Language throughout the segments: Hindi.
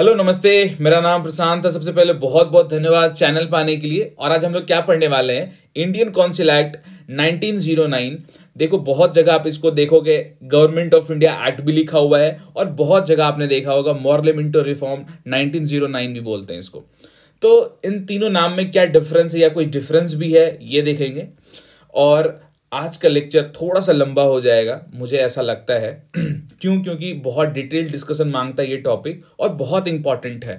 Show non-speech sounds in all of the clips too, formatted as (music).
हेलो नमस्ते मेरा नाम प्रशांत है सबसे पहले बहुत बहुत धन्यवाद चैनल पाने के लिए और आज हम लोग क्या पढ़ने वाले हैं इंडियन काउंसिल एक्ट 1909 देखो बहुत जगह आप इसको देखोगे गवर्नमेंट ऑफ इंडिया एक्ट भी लिखा हुआ है और बहुत जगह आपने देखा होगा मिंटो रिफॉर्म 1909 भी बोलते हैं इसको तो इन तीनों नाम में क्या डिफरेंस है या कोई डिफरेंस भी है ये देखेंगे और आज का लेक्चर थोड़ा सा लंबा हो जाएगा मुझे ऐसा लगता है (clears throat) क्यों क्योंकि बहुत डिटेल डिस्कशन मांगता है ये टॉपिक और बहुत इंपॉर्टेंट है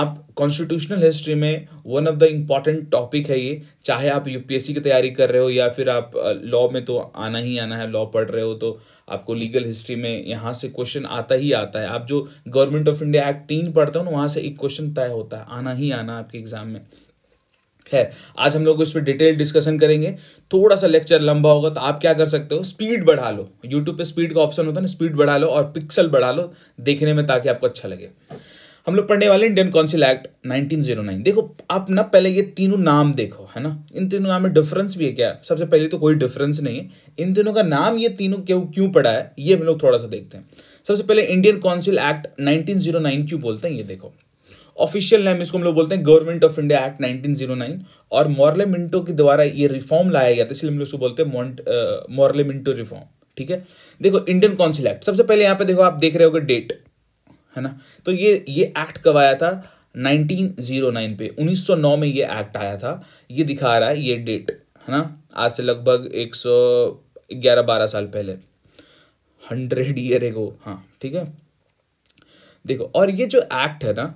आप कॉन्स्टिट्यूशनल हिस्ट्री में one of the important topic है ये चाहे आप यूपीएससी की तैयारी कर रहे हो या फिर आप लॉ में तो आना ही आना है लॉ पढ़ रहे हो तो आपको लीगल हिस्ट्री में यहाँ से क्वेश्चन आता ही आता है आप जो गवर्नमेंट ऑफ इंडिया एक्ट तीन पढ़ते हो ना वहाँ से एक क्वेश्चन तय होता है आना ही आना आपके एग्जाम में खैर आज हम लोग इस पर डिटेल डिस्कशन करेंगे थोड़ा सा लेक्चर लंबा होगा तो आप क्या कर सकते हो स्पीड बढ़ा लो यूट्यूब पे स्पीड का ऑप्शन होता है ना स्पीड बढ़ा लो और पिक्सल बढ़ा लो देखने में ताकि आपको अच्छा लगे हम लोग पढ़ने वाले इंडियन काउंसिल एक्ट 1909 देखो आप ना पहले ये तीनों नाम देखो है ना इन तीनों नाम में डिफरेंस भी है क्या सबसे पहले तो कोई डिफरेंस नहीं है इन तीनों का नाम ये तीनों क्यों क्यों पड़ा है ये हम लोग थोड़ा सा देखते हैं सबसे पहले इंडियन काउंसिल एक्ट 1909 क्यों बोलते हैं ये देखो ऑफिशियल नेम इसको हम लोग बोलते हैं गवर्नमेंट ऑफ इंडिया एक्ट 1909 और मॉरले मिंटो के द्वारा ये रिफॉर्म लाया गया था इसलिए हम लोग इसको बोलते हैं मॉरले मिंटो रिफॉर्म ठीक है देखो इंडियन काउंसिल एक्ट सबसे पहले यहाँ पे देखो आप देख रहे हो डेट है ना तो ये ये एक्ट कब आया था 1909 पे 1909 में ये एक्ट आया था ये दिखा रहा है ये डेट है ना आज से लगभग एक सौ ग्यारह बारह साल पहले हंड्रेड ईयर एगो हाँ ठीक है देखो और ये जो एक्ट है ना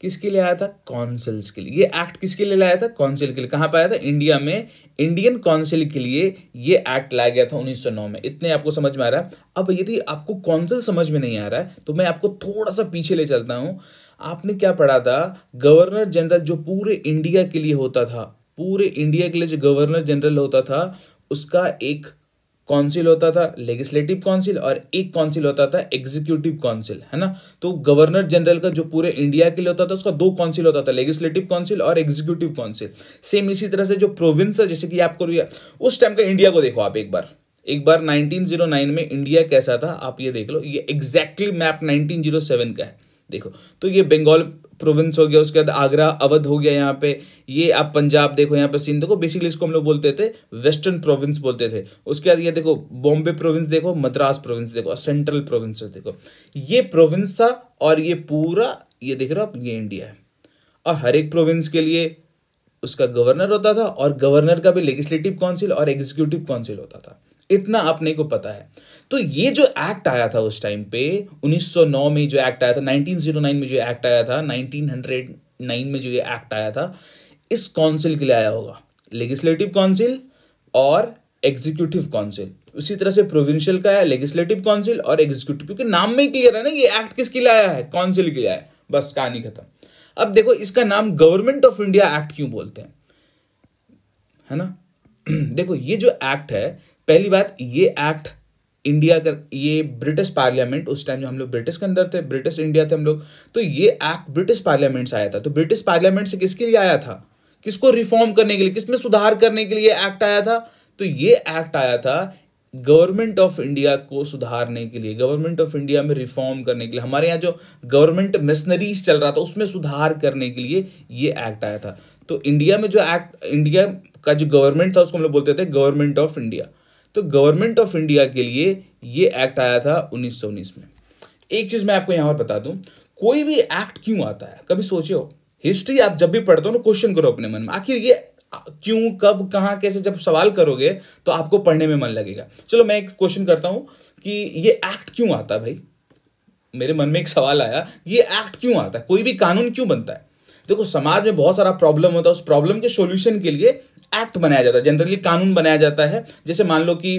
किसके लिए आया था कौंसिल्स के लिए ये एक्ट किसके लिए लाया था कौंसिल के लिए कहाँ पर आया था इंडिया में इंडियन कौंसिल के लिए ये एक्ट लाया गया था 1909 में इतने आपको समझ में आ रहा है अब यदि आपको कौंसिल समझ में नहीं आ रहा है तो मैं आपको थोड़ा सा पीछे ले चलता हूँ आपने क्या पढ़ा था गवर्नर जनरल जो पूरे इंडिया के लिए होता था पूरे इंडिया के लिए जो गवर्नर जनरल होता था उसका एक काउंसिल होता था लेजिस्लेटिव काउंसिल और एक काउंसिल होता था एग्जीक्यूटिव काउंसिल है ना तो गवर्नर जनरल का जो पूरे इंडिया के लिए होता था उसका दो काउंसिल होता था लेजिस्लेटिव काउंसिल और एग्जीक्यूटिव काउंसिल सेम इसी तरह से जो प्रोविंस है जैसे कि आपको उस टाइम का इंडिया को देखो आप एक बार एक बार 1909 में इंडिया कैसा था आप ये देख लो ये एग्जैक्टली मैप 1907 का है देखो तो ये बंगाल प्रोविंस हो गया उसके बाद आगरा अवध हो गया यहाँ पे ये आप पंजाब देखो यहाँ पे सिंध देखो बेसिकली इसको हम लोग बोलते थे वेस्टर्न प्रोविंस बोलते थे उसके बाद ये देखो बॉम्बे प्रोविंस देखो मद्रास प्रोविंस देखो सेंट्रल प्रोविंस देखो ये प्रोविंस था और ये पूरा ये देख रहे हो आप ये इंडिया है और हर एक प्रोविंस के लिए उसका गवर्नर होता था और गवर्नर का भी लेजिस्लेटिव काउंसिल और एग्जीक्यूटिव काउंसिल होता था इतना अपने को पता है तो ये जो एक्ट आया था उस टाइम पे 1909 में जो एक्ट आया था 1909 में जो एक्ट आया था 1909 में जो ये एक्ट आया था इस काउंसिल के लिए आया होगा लेजिस्लेटिव काउंसिल और एग्जीक्यूटिव काउंसिल उसी तरह से प्रोविंशियल का है लेजिस्लेटिव काउंसिल और एग्जीक्यूटिव क्योंकि नाम में ही क्लियर है ना ये एक्ट किसके लिए आया है काउंसिल के लिए आया है बस कहानी खत्म अब देखो इसका नाम गवर्नमेंट ऑफ इंडिया एक्ट क्यों बोलते हैं है ना (clears throat) देखो ये जो एक्ट है पहली बात ये एक्ट इंडिया का ये ब्रिटिश पार्लियामेंट उस टाइम जो हम लोग ब्रिटिश के अंदर थे ब्रिटिश इंडिया थे हम लोग तो ये एक्ट ब्रिटिश पार्लियामेंट से आया था तो ब्रिटिश पार्लियामेंट से किसके लिए आया था किसको रिफॉर्म करने के लिए किसमें सुधार करने के लिए एक्ट आया था तो ये एक्ट आया था गवर्नमेंट ऑफ इंडिया को सुधारने के लिए गवर्नमेंट ऑफ इंडिया में रिफॉर्म करने के लिए हमारे यहाँ जो गवर्नमेंट मिशनरीज चल रहा था उसमें सुधार करने के लिए ये एक्ट आया था तो इंडिया में जो एक्ट इंडिया का जो गवर्नमेंट था उसको हम लोग बोलते थे गवर्नमेंट ऑफ इंडिया तो गवर्नमेंट ऑफ इंडिया के लिए ये एक्ट आया था 1919 में एक चीज़ मैं आपको यहां पर बता दू कोई भी एक्ट क्यों आता है कभी सोचे हो हिस्ट्री आप जब भी पढ़ते हो ना क्वेश्चन करो अपने मन में आखिर ये क्यों कब कहा कैसे जब सवाल करोगे तो आपको पढ़ने में मन लगेगा चलो मैं एक क्वेश्चन करता हूं कि ये एक्ट क्यों आता है भाई मेरे मन में एक सवाल आया ये एक्ट क्यों आता है कोई भी कानून क्यों बनता है देखो समाज में बहुत सारा प्रॉब्लम होता है उस प्रॉब्लम के सोल्यूशन के लिए एक्ट बनाया जाता है जनरली कानून बनाया जाता है जैसे मान लो कि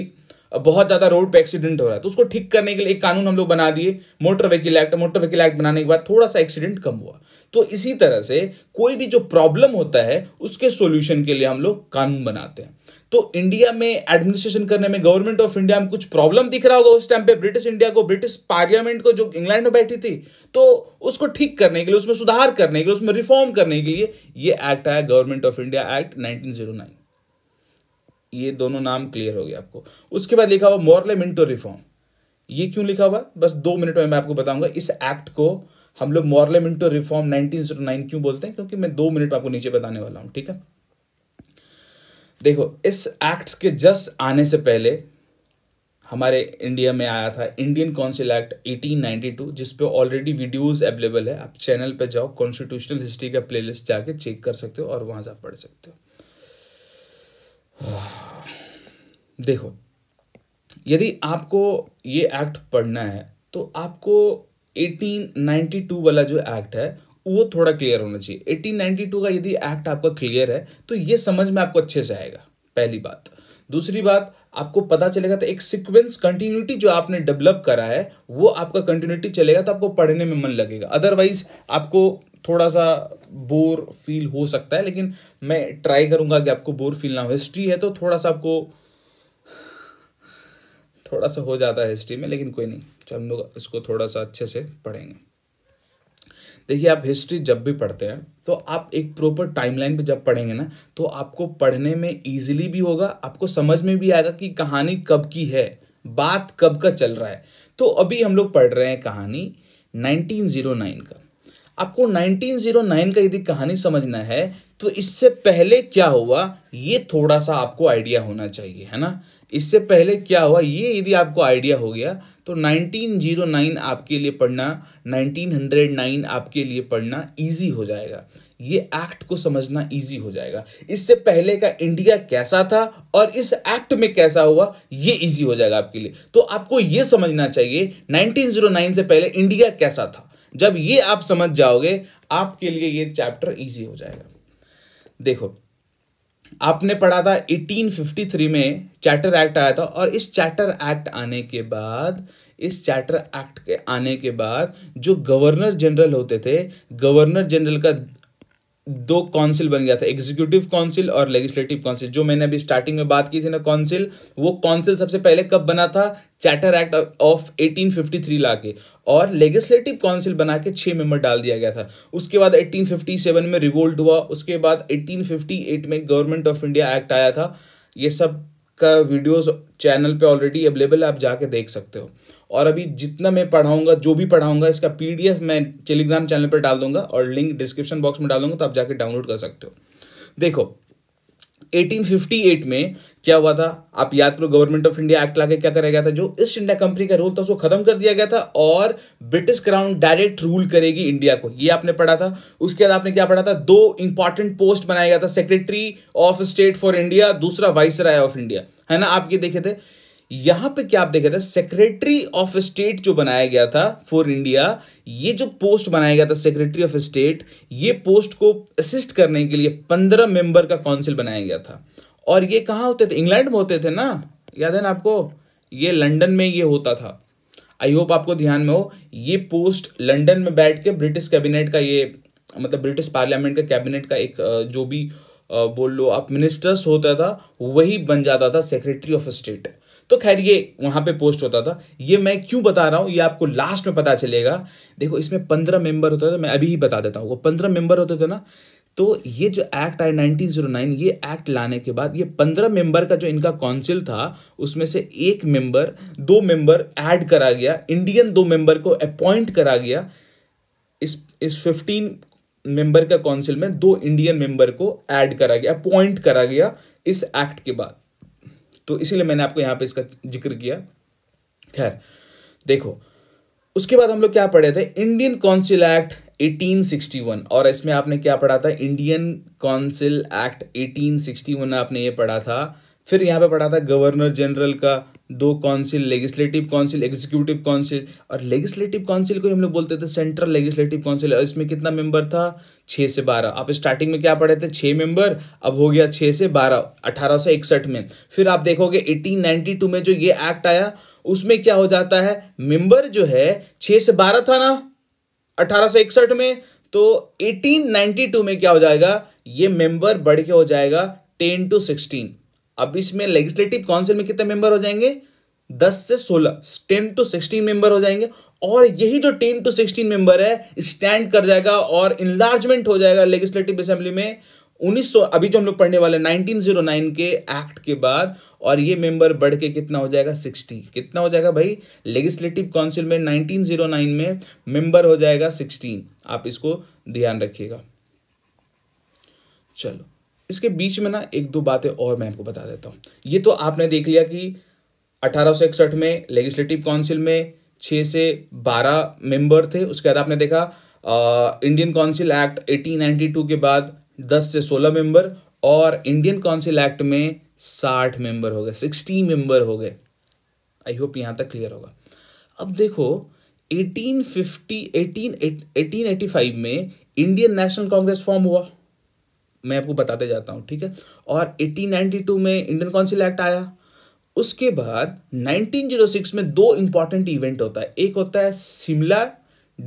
बहुत ज़्यादा रोड पे एक्सीडेंट हो रहा है तो उसको ठीक करने के लिए एक कानून हम लोग बना दिए motor vehicle act motor vehicle act बनाने के बाद थोड़ा सा एक्सीडेंट कम हुआ तो इसी तरह से कोई भी जो प्रॉब्लम होता है उसके सोल्यूशन के लिए हम लोग कानून बनाते हैं तो इंडिया में एडमिनिस्ट्रेशन करने में गवर्नमेंट ऑफ इंडिया में कुछ प्रॉब्लम दिख रहा होगा उस टाइम पे ब्रिटिश इंडिया को ब्रिटिश पार्लियामेंट को जो इंग्लैंड में बैठी थी तो उसको ठीक करने के लिए उसमें सुधार करने के लिए उसमें रिफॉर्म करने के लिए ये एक्ट आया government of India act nineteen ये दोनों नाम क्लियर हो गया आपको उसके बाद लिखा हुआ मॉरले मिंटो रिफॉर्म ये क्यों लिखा हुआ बस दो मिनट में मैं आपको बताऊंगा इस एक्ट को हम लोग मॉरले मिंटो रिफॉर्म 1909 क्यों बोलते हैं क्योंकि मैं दो मिनट आपको नीचे बताने वाला हूँ ठीक है देखो इस एक्ट के जस्ट आने से पहले हमारे इंडिया में आया था इंडियन काउंसिल एक्ट 1892 जिस पे ऑलरेडी वीडियोस अवेलेबल है आप चैनल पे जाओ कॉन्स्टिट्यूशनल हिस्ट्री का प्लेलिस्ट जाके चेक कर सकते हो और वहां से पढ़ सकते हो देखो यदि आपको ये एक्ट पढ़ना है तो आपको 1892 वाला जो एक्ट है वो थोड़ा क्लियर होना चाहिए एटीन टू का यदि एक्ट आपका क्लियर है तो ये समझ में आपको अच्छे से आएगा पहली बात दूसरी बात आपको पता चलेगा तो एक सीक्वेंस कंटिन्यूटी जो आपने डेवलप करा है वो आपका कंटिन्यूटी चलेगा तो आपको पढ़ने में मन लगेगा अदरवाइज आपको थोड़ा सा बोर फील हो सकता है लेकिन मैं ट्राई करूंगा कि आपको बोर फील ना हो हिस्ट्री है तो थोड़ा सा आपको थोड़ा सा हो जाता है हिस्ट्री में लेकिन कोई नहीं हम लोग इसको थोड़ा सा अच्छे से पढ़ेंगे देखिए आप हिस्ट्री जब भी पढ़ते हैं तो आप एक प्रॉपर टाइमलाइन पे जब पढ़ेंगे ना तो आपको पढ़ने में इजीली भी होगा आपको समझ में भी आएगा कि कहानी कब की है बात कब का चल रहा है तो अभी हम लोग पढ़ रहे हैं कहानी 1909 का आपको 1909 का यदि कहानी समझना है तो इससे पहले क्या हुआ ये थोड़ा सा आपको आइडिया होना चाहिए है ना इससे पहले क्या हुआ ये यदि आपको आइडिया हो गया तो 1909 आपके लिए पढ़ना 1909 आपके लिए पढ़ना इजी हो जाएगा ये एक्ट को समझना इजी हो जाएगा इससे पहले का इंडिया कैसा था और इस एक्ट में कैसा हुआ ये इजी हो जाएगा आपके लिए तो आपको ये समझना चाहिए 1909 से पहले इंडिया कैसा था जब ये आप समझ जाओगे आपके लिए ये चैप्टर इजी हो जाएगा देखो आपने पढ़ा था 1853 में चैटर एक्ट आया था और इस चैटर एक्ट आने के बाद इस चैटर एक्ट के आने के बाद जो गवर्नर जनरल होते थे गवर्नर जनरल का दो काउंसिल बन गया था एग्जीक्यूटिव काउंसिल और लेजिस्लेटिव काउंसिल जो मैंने अभी स्टार्टिंग में बात की थी ना काउंसिल वो काउंसिल सबसे पहले कब बना था चैटर एक्ट ऑफ 1853 ला के और लेजिस्लेटिव काउंसिल बना के छह मेंबर डाल दिया गया था उसके बाद 1857 में रिवोल्ट हुआ उसके बाद 1858 में गवर्नमेंट ऑफ इंडिया एक्ट आया था ये सब का वीडियोस चैनल पे ऑलरेडी अवेलेबल है आप जाके देख सकते हो और अभी जितना मैं पढ़ाऊंगा जो भी पढ़ाऊंगा इसका पीडीएफ मैं टेलीग्राम चैनल पर डाल दूंगा और लिंक डिस्क्रिप्शन बॉक्स में डालूंगा तो आप जाके डाउनलोड कर सकते हो देखो 1858 में क्या हुआ था आप याद करो गवर्नमेंट ऑफ इंडिया एक्ट लाके क्या कराया गया था जो ईस्ट इंडिया कंपनी का रूल था उसको खत्म कर दिया गया था और ब्रिटिश क्राउन डायरेक्ट रूल करेगी इंडिया को ये आपने पढ़ा था उसके बाद आपने क्या पढ़ा था दो इंपॉर्टेंट पोस्ट बनाया गया था secretary of state for India दूसरा वाइस राय ऑफ इंडिया है ना आप ये देखे थे यहां पे क्या आप देख रहे थे सेक्रेटरी ऑफ स्टेट जो बनाया गया था फॉर इंडिया ये जो पोस्ट बनाया गया था सेक्रेटरी ऑफ स्टेट ये पोस्ट को असिस्ट करने के लिए पंद्रह मेंबर का काउंसिल बनाया गया था और ये कहां होते थे इंग्लैंड में होते थे ना याद है ना आपको ये लंडन में ये होता था आई होप आपको ध्यान में हो ये पोस्ट लंडन में बैठ के ब्रिटिश कैबिनेट का ये मतलब ब्रिटिश पार्लियामेंट का कैबिनेट का एक जो भी बोल लो आप मिनिस्टर्स होता था वही बन जाता था सेक्रेटरी ऑफ स्टेट तो खैर ये वहां पे पोस्ट होता था ये मैं क्यों बता रहा हूं ये आपको लास्ट में पता चलेगा देखो इसमें पंद्रह मेंबर होता था मैं अभी ही बता देता हूँ वो पंद्रह मेंबर होते थे ना तो ये जो एक्ट आया 1909 ये एक्ट लाने के बाद ये पंद्रह मेंबर का जो इनका काउंसिल था उसमें से एक मेंबर दो मेंबर ऐड करा गया इंडियन दो मेंबर को अपॉइंट करा गया इस इस फिफ्टीन मेंबर का काउंसिल में दो इंडियन मेंबर को ऐड करा गया अपॉइंट करा गया इस एक्ट के बाद तो इसीलिए मैंने आपको यहाँ पे इसका जिक्र किया खैर देखो उसके बाद हम लोग क्या पढ़े थे इंडियन काउंसिल एक्ट 1861 और इसमें आपने क्या पढ़ा था इंडियन काउंसिल एक्ट 1861 आपने ये पढ़ा था फिर यहाँ पे पढ़ा था गवर्नर जनरल का दो council legislative council executive council और लेजिस्लेटिव काउंसिल को हम लोग बोलते थे सेंट्रल लेजिस्लेटिव काउंसिल और इसमें कितना मेंबर था छः से बारह आप स्टार्टिंग में क्या पढ़े थे छः मेंबर अब हो गया छः से बारह अठारह सौ इकसठ में फिर आप देखोगे एटीन टू में जो ये एक्ट आया उसमें क्या हो जाता है मेंबर जो है छः से बारह था ना अठारह में तो टू में क्या हो जाएगा ये मेंबर बढ़ के हो जाएगा टेन टू सिक्सटीन अब इसमें लेजिस्लेटिव काउंसिल में कितने मेंबर हो जाएंगे दस से सोलह टेन टू सिक्सटीन मेंबर हो जाएंगे और यही जो टेन टू सिक्सटीन मेंबर है स्टैंड कर जाएगा और इनलार्जमेंट हो जाएगा लेजिस्लेटिव असेंबली में 1900 अभी जो हम लोग पढ़ने वाले 1909 के एक्ट के बाद और ये मेंबर बढ़ के कितना हो जाएगा 60 कितना हो जाएगा भाई लेजिस्लेटिव काउंसिल में 1909 में मेंबर हो जाएगा 16 आप इसको ध्यान रखिएगा चलो इसके बीच में ना एक दो बातें और मैं आपको बता देता हूँ ये तो आपने देख लिया कि अठारह में लेजिस्लेटिव काउंसिल में छः से बारह मेंबर थे उसके बाद आपने देखा आ, इंडियन काउंसिल एक्ट 1892 के बाद 10 से 16 मेंबर और इंडियन काउंसिल एक्ट में 60 मेंबर हो गए 60 मेंबर हो गए आई होप यहाँ तक क्लियर होगा अब देखो 1850 1885 में इंडियन नेशनल कांग्रेस फॉर्म हुआ मैं आपको बताते जाता हूँ ठीक है और 1892 में इंडियन काउंसिल एक्ट आया उसके बाद 1906 में दो इंपॉर्टेंट इवेंट होता है एक होता है शिमला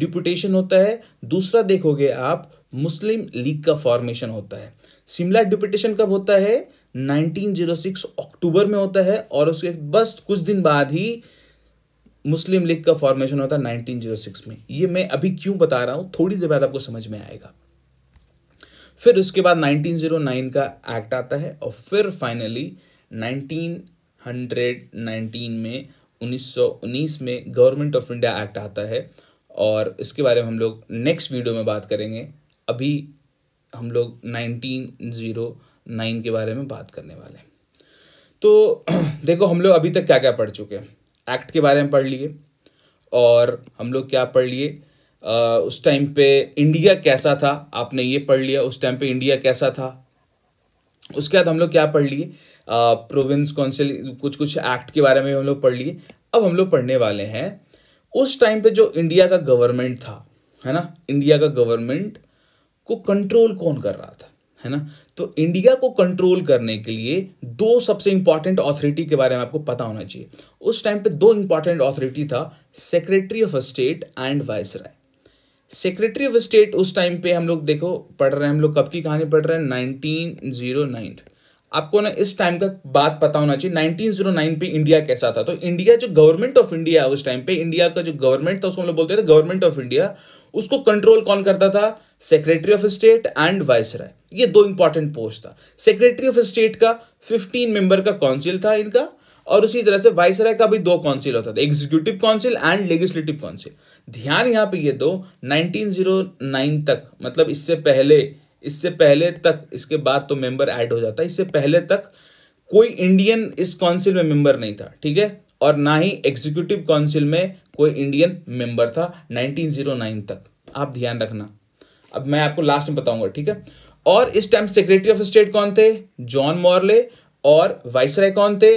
डिपुटेशन होता है दूसरा देखोगे आप मुस्लिम लीग का फॉर्मेशन होता है शिमला डिपुटेशन कब होता है 1906 अक्टूबर में होता है और उसके बस कुछ दिन बाद ही मुस्लिम लीग का फॉर्मेशन होता है 1906 में ये मैं अभी क्यों बता रहा हूँ थोड़ी देर बाद आपको समझ में आएगा फिर उसके बाद 1909 का एक्ट आता है और फिर फाइनली 1919 में 1919 में गवर्नमेंट ऑफ इंडिया एक्ट आता है और इसके बारे में हम लोग नेक्स्ट वीडियो में बात करेंगे अभी हम लोग 1909 के बारे में बात करने वाले हैं तो (clears throat) देखो हम लोग अभी तक क्या क्या पढ़ चुके हैं एक्ट के बारे में पढ़ लिए और हम लोग क्या पढ़ लिए उस टाइम पे इंडिया कैसा था आपने ये पढ़ लिया उस टाइम पे इंडिया कैसा था उसके बाद हम लोग क्या पढ़ लिए प्रोविंस काउंसिल कुछ कुछ एक्ट के बारे में हम लोग पढ़ लिए अब हम लोग पढ़ने वाले हैं उस टाइम पे जो इंडिया का गवर्नमेंट था है ना इंडिया का गवर्नमेंट को कंट्रोल कौन कर रहा था है ना तो इंडिया को कंट्रोल करने के लिए दो सबसे इंपॉर्टेंट ऑथोरिटी के बारे में आपको पता होना चाहिए उस टाइम पे दो इंपॉर्टेंट ऑथोरिटी था secretary of state and viceroy secretary of state उस टाइम पे हम लोग देखो पढ़ रहे हैं हम लोग कब की कहानी पढ़ रहे हैं नाइनटीन जीरो नाइन आपको ना इस टाइम का बात पता होना चाहिए 1909 पे इंडिया कैसा था तो इंडिया जो गवर्नमेंट ऑफ इंडिया उस टाइम पे इंडिया का जो गवर्नमेंट था उसको हम लोग बोलते थे गवर्नमेंट ऑफ इंडिया उसको कंट्रोल कौन करता था secretary of state and viceroy ये दो इंपॉर्टेंट पोस्ट था सेक्रेटरी ऑफ स्टेट का फिफ्टीन मेंबर का काउंसिल था इनका और उसी तरह से वाइस राय का भी दो काउंसिल होता था executive council and legislative council ध्यान यहां पे ये दो 1909 तक मतलब इससे पहले इससे पहले तक इसके बाद तो मेंबर ऐड हो जाता है इससे पहले तक कोई इंडियन इस काउंसिल में मेंबर नहीं था ठीक है और ना ही एग्जीक्यूटिव काउंसिल में कोई इंडियन मेंबर था 1909 तक आप ध्यान रखना अब मैं आपको लास्ट में बताऊंगा ठीक है और इस टाइम सेक्रेटरी ऑफ स्टेट कौन थे जॉन मॉर्ले और वाइसराय कौन थे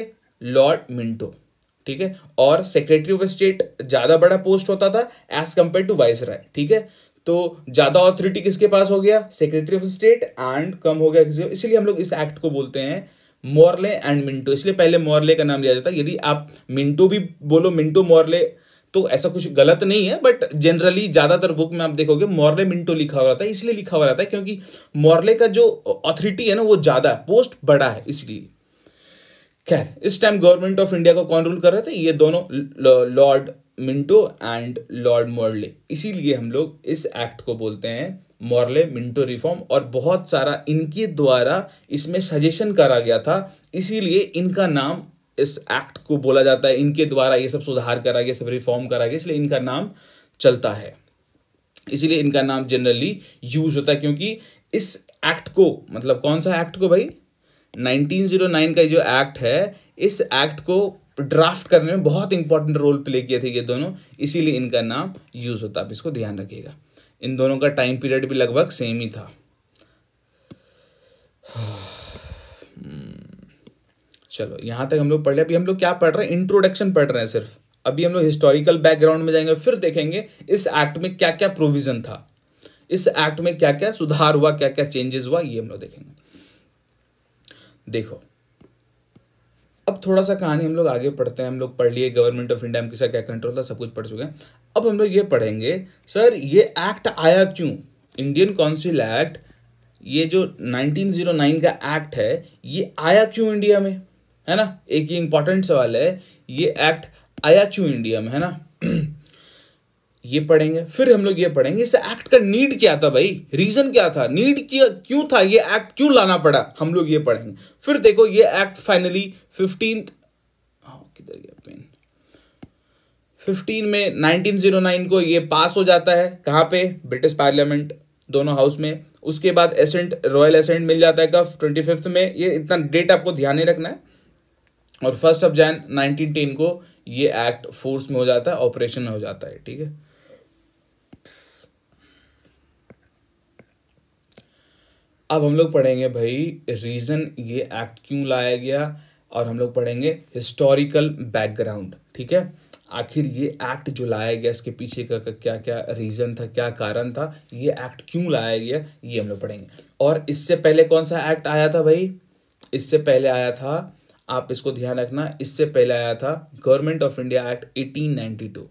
लॉर्ड मिंटो ठीक है और सेक्रेटरी ऑफ स्टेट ज़्यादा बड़ा पोस्ट होता था as compare to viceroy ठीक है तो ज़्यादा ऑथोरिटी किसके पास हो गया सेक्रेटरी ऑफ स्टेट एंड कम हो गया इसलिए हम लोग इस एक्ट को बोलते हैं मोरले एंड मिंटो इसलिए पहले मोरले का नाम लिया जाता है यदि आप मिंटो भी बोलो मिंटो मोरले तो ऐसा कुछ गलत नहीं है बट जनरली ज़्यादातर बुक में आप देखोगे मोरले मिंटो लिखा हुआ था इसलिए लिखा हुआ रहता है क्योंकि मोरले का जो ऑथोरिटी है ना वो ज़्यादा पोस्ट बड़ा है इसलिए खैर इस टाइम गवर्नमेंट ऑफ इंडिया को कौन रूल कर रहे थे ये दोनों lord Minto and lord Morley इसीलिए हम लोग इस एक्ट को बोलते हैं मॉर्ले मिंटो रिफॉर्म और बहुत सारा इनके द्वारा इसमें सजेशन करा गया था इसीलिए इनका नाम इस एक्ट को बोला जाता है इनके द्वारा ये सब सुधार करा गया सब रिफॉर्म करा गया इसलिए इनका नाम चलता है इसीलिए इनका नाम जनरली यूज होता है क्योंकि इस एक्ट को मतलब कौन सा एक्ट को भाई 1909 का जो एक्ट है इस एक्ट को ड्राफ्ट करने में बहुत इंपॉर्टेंट रोल प्ले किए थे ये दोनों इसीलिए इनका नाम यूज़ होता आप इसको ध्यान रखिएगा इन दोनों का टाइम पीरियड भी लगभग सेम ही था चलो यहां तक हम लोग पढ़ लिया अभी हम लोग क्या पढ़ रहे हैं इंट्रोडक्शन पढ़ रहे हैं सिर्फ अभी हम लोग हिस्टोरिकल बैकग्राउंड में जाएंगे फिर देखेंगे इस एक्ट में क्या क्या प्रोविजन था इस एक्ट में क्या क्या सुधार हुआ क्या क्या चेंजेस हुआ ये हम लोग देखेंगे देखो अब थोड़ा सा कहानी हम लोग आगे पढ़ते हैं हम लोग पढ़ लिए गवर्नमेंट ऑफ इंडिया में किसका क्या कंट्रोल था सब कुछ पढ़ चुके हैं अब हम लोग ये पढ़ेंगे सर ये एक्ट आया क्यों इंडियन काउंसिल एक्ट ये जो 1909 का एक्ट है ये आया क्यों इंडिया में है ना एक ये इंपॉर्टेंट सवाल है ये एक्ट आया क्यों इंडिया में है ना (clears throat) ये पढ़ेंगे फिर हम लोग ये पढ़ेंगे इस एक्ट का नीड क्या था भाई रीजन क्या था नीड क्या क्यों था ये एक्ट क्यों लाना पड़ा हम लोग ये पढ़ेंगे फिर देखो ये एक्ट फाइनली फिफ्टीन किधर गया पेन फिफ्टीन में 1909 को ये पास हो जाता है कहाँ पे ब्रिटिश पार्लियामेंट दोनों हाउस में उसके बाद एसेंट रॉयल एसेंट मिल जाता है कब ट्वेंटी फिफ्थ में ये इतना डेट आपको ध्यान ही रखना है और फर्स्ट ऑफ जैन 1910 को ये एक्ट फोर्स में हो जाता है ऑपरेशन में हो जाता है ठीक है अब हम लोग पढ़ेंगे भाई रीज़न ये एक्ट क्यों लाया गया और हम लोग पढ़ेंगे हिस्टोरिकल बैकग्राउंड ठीक है आखिर ये एक्ट जो लाया गया इसके पीछे का क्या क्या रीज़न था क्या कारण था ये एक्ट क्यों लाया गया ये हम लोग पढ़ेंगे और इससे पहले कौन सा एक्ट आया था भाई इससे पहले आया था आप इसको ध्यान रखना इससे पहले आया था गवर्नमेंट ऑफ इंडिया एक्ट 1892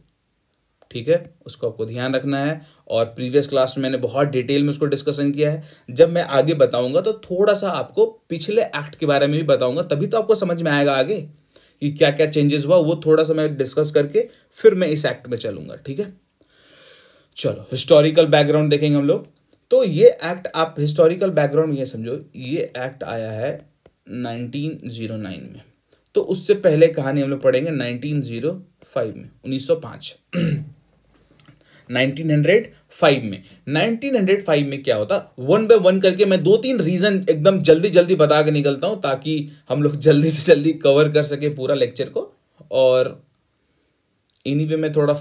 ठीक है उसको आपको ध्यान रखना है और प्रीवियस क्लास में मैंने बहुत डिटेल में उसको डिस्कशन किया है जब मैं आगे बताऊंगा तो थोड़ा सा आपको पिछले एक्ट के बारे में भी बताऊंगा तभी तो आपको समझ में आएगा आगे कि क्या क्या चेंजेस हुआ वो थोड़ा सा मैं डिस्कस करके फिर मैं इस एक्ट में चलूंगा ठीक है चलो हिस्टोरिकल बैकग्राउंड देखेंगे हम लोग तो ये एक्ट आप हिस्टोरिकल बैकग्राउंड ये समझो ये एक्ट आया है 1909 में तो उससे पहले कहानी हम लोग पढ़ेंगे 1905 में 1905 1905 में 1905 में क्या होता वन बाय वन करके मैं दो तीन रीजन एकदम जल्दी जल्दी बता के निकलता हूं ताकि हम लोग (laughs) जल्दी से जल्दी कवर कर सके पूरा लेक्चर को और इन्हीं पे मैं थोड़ा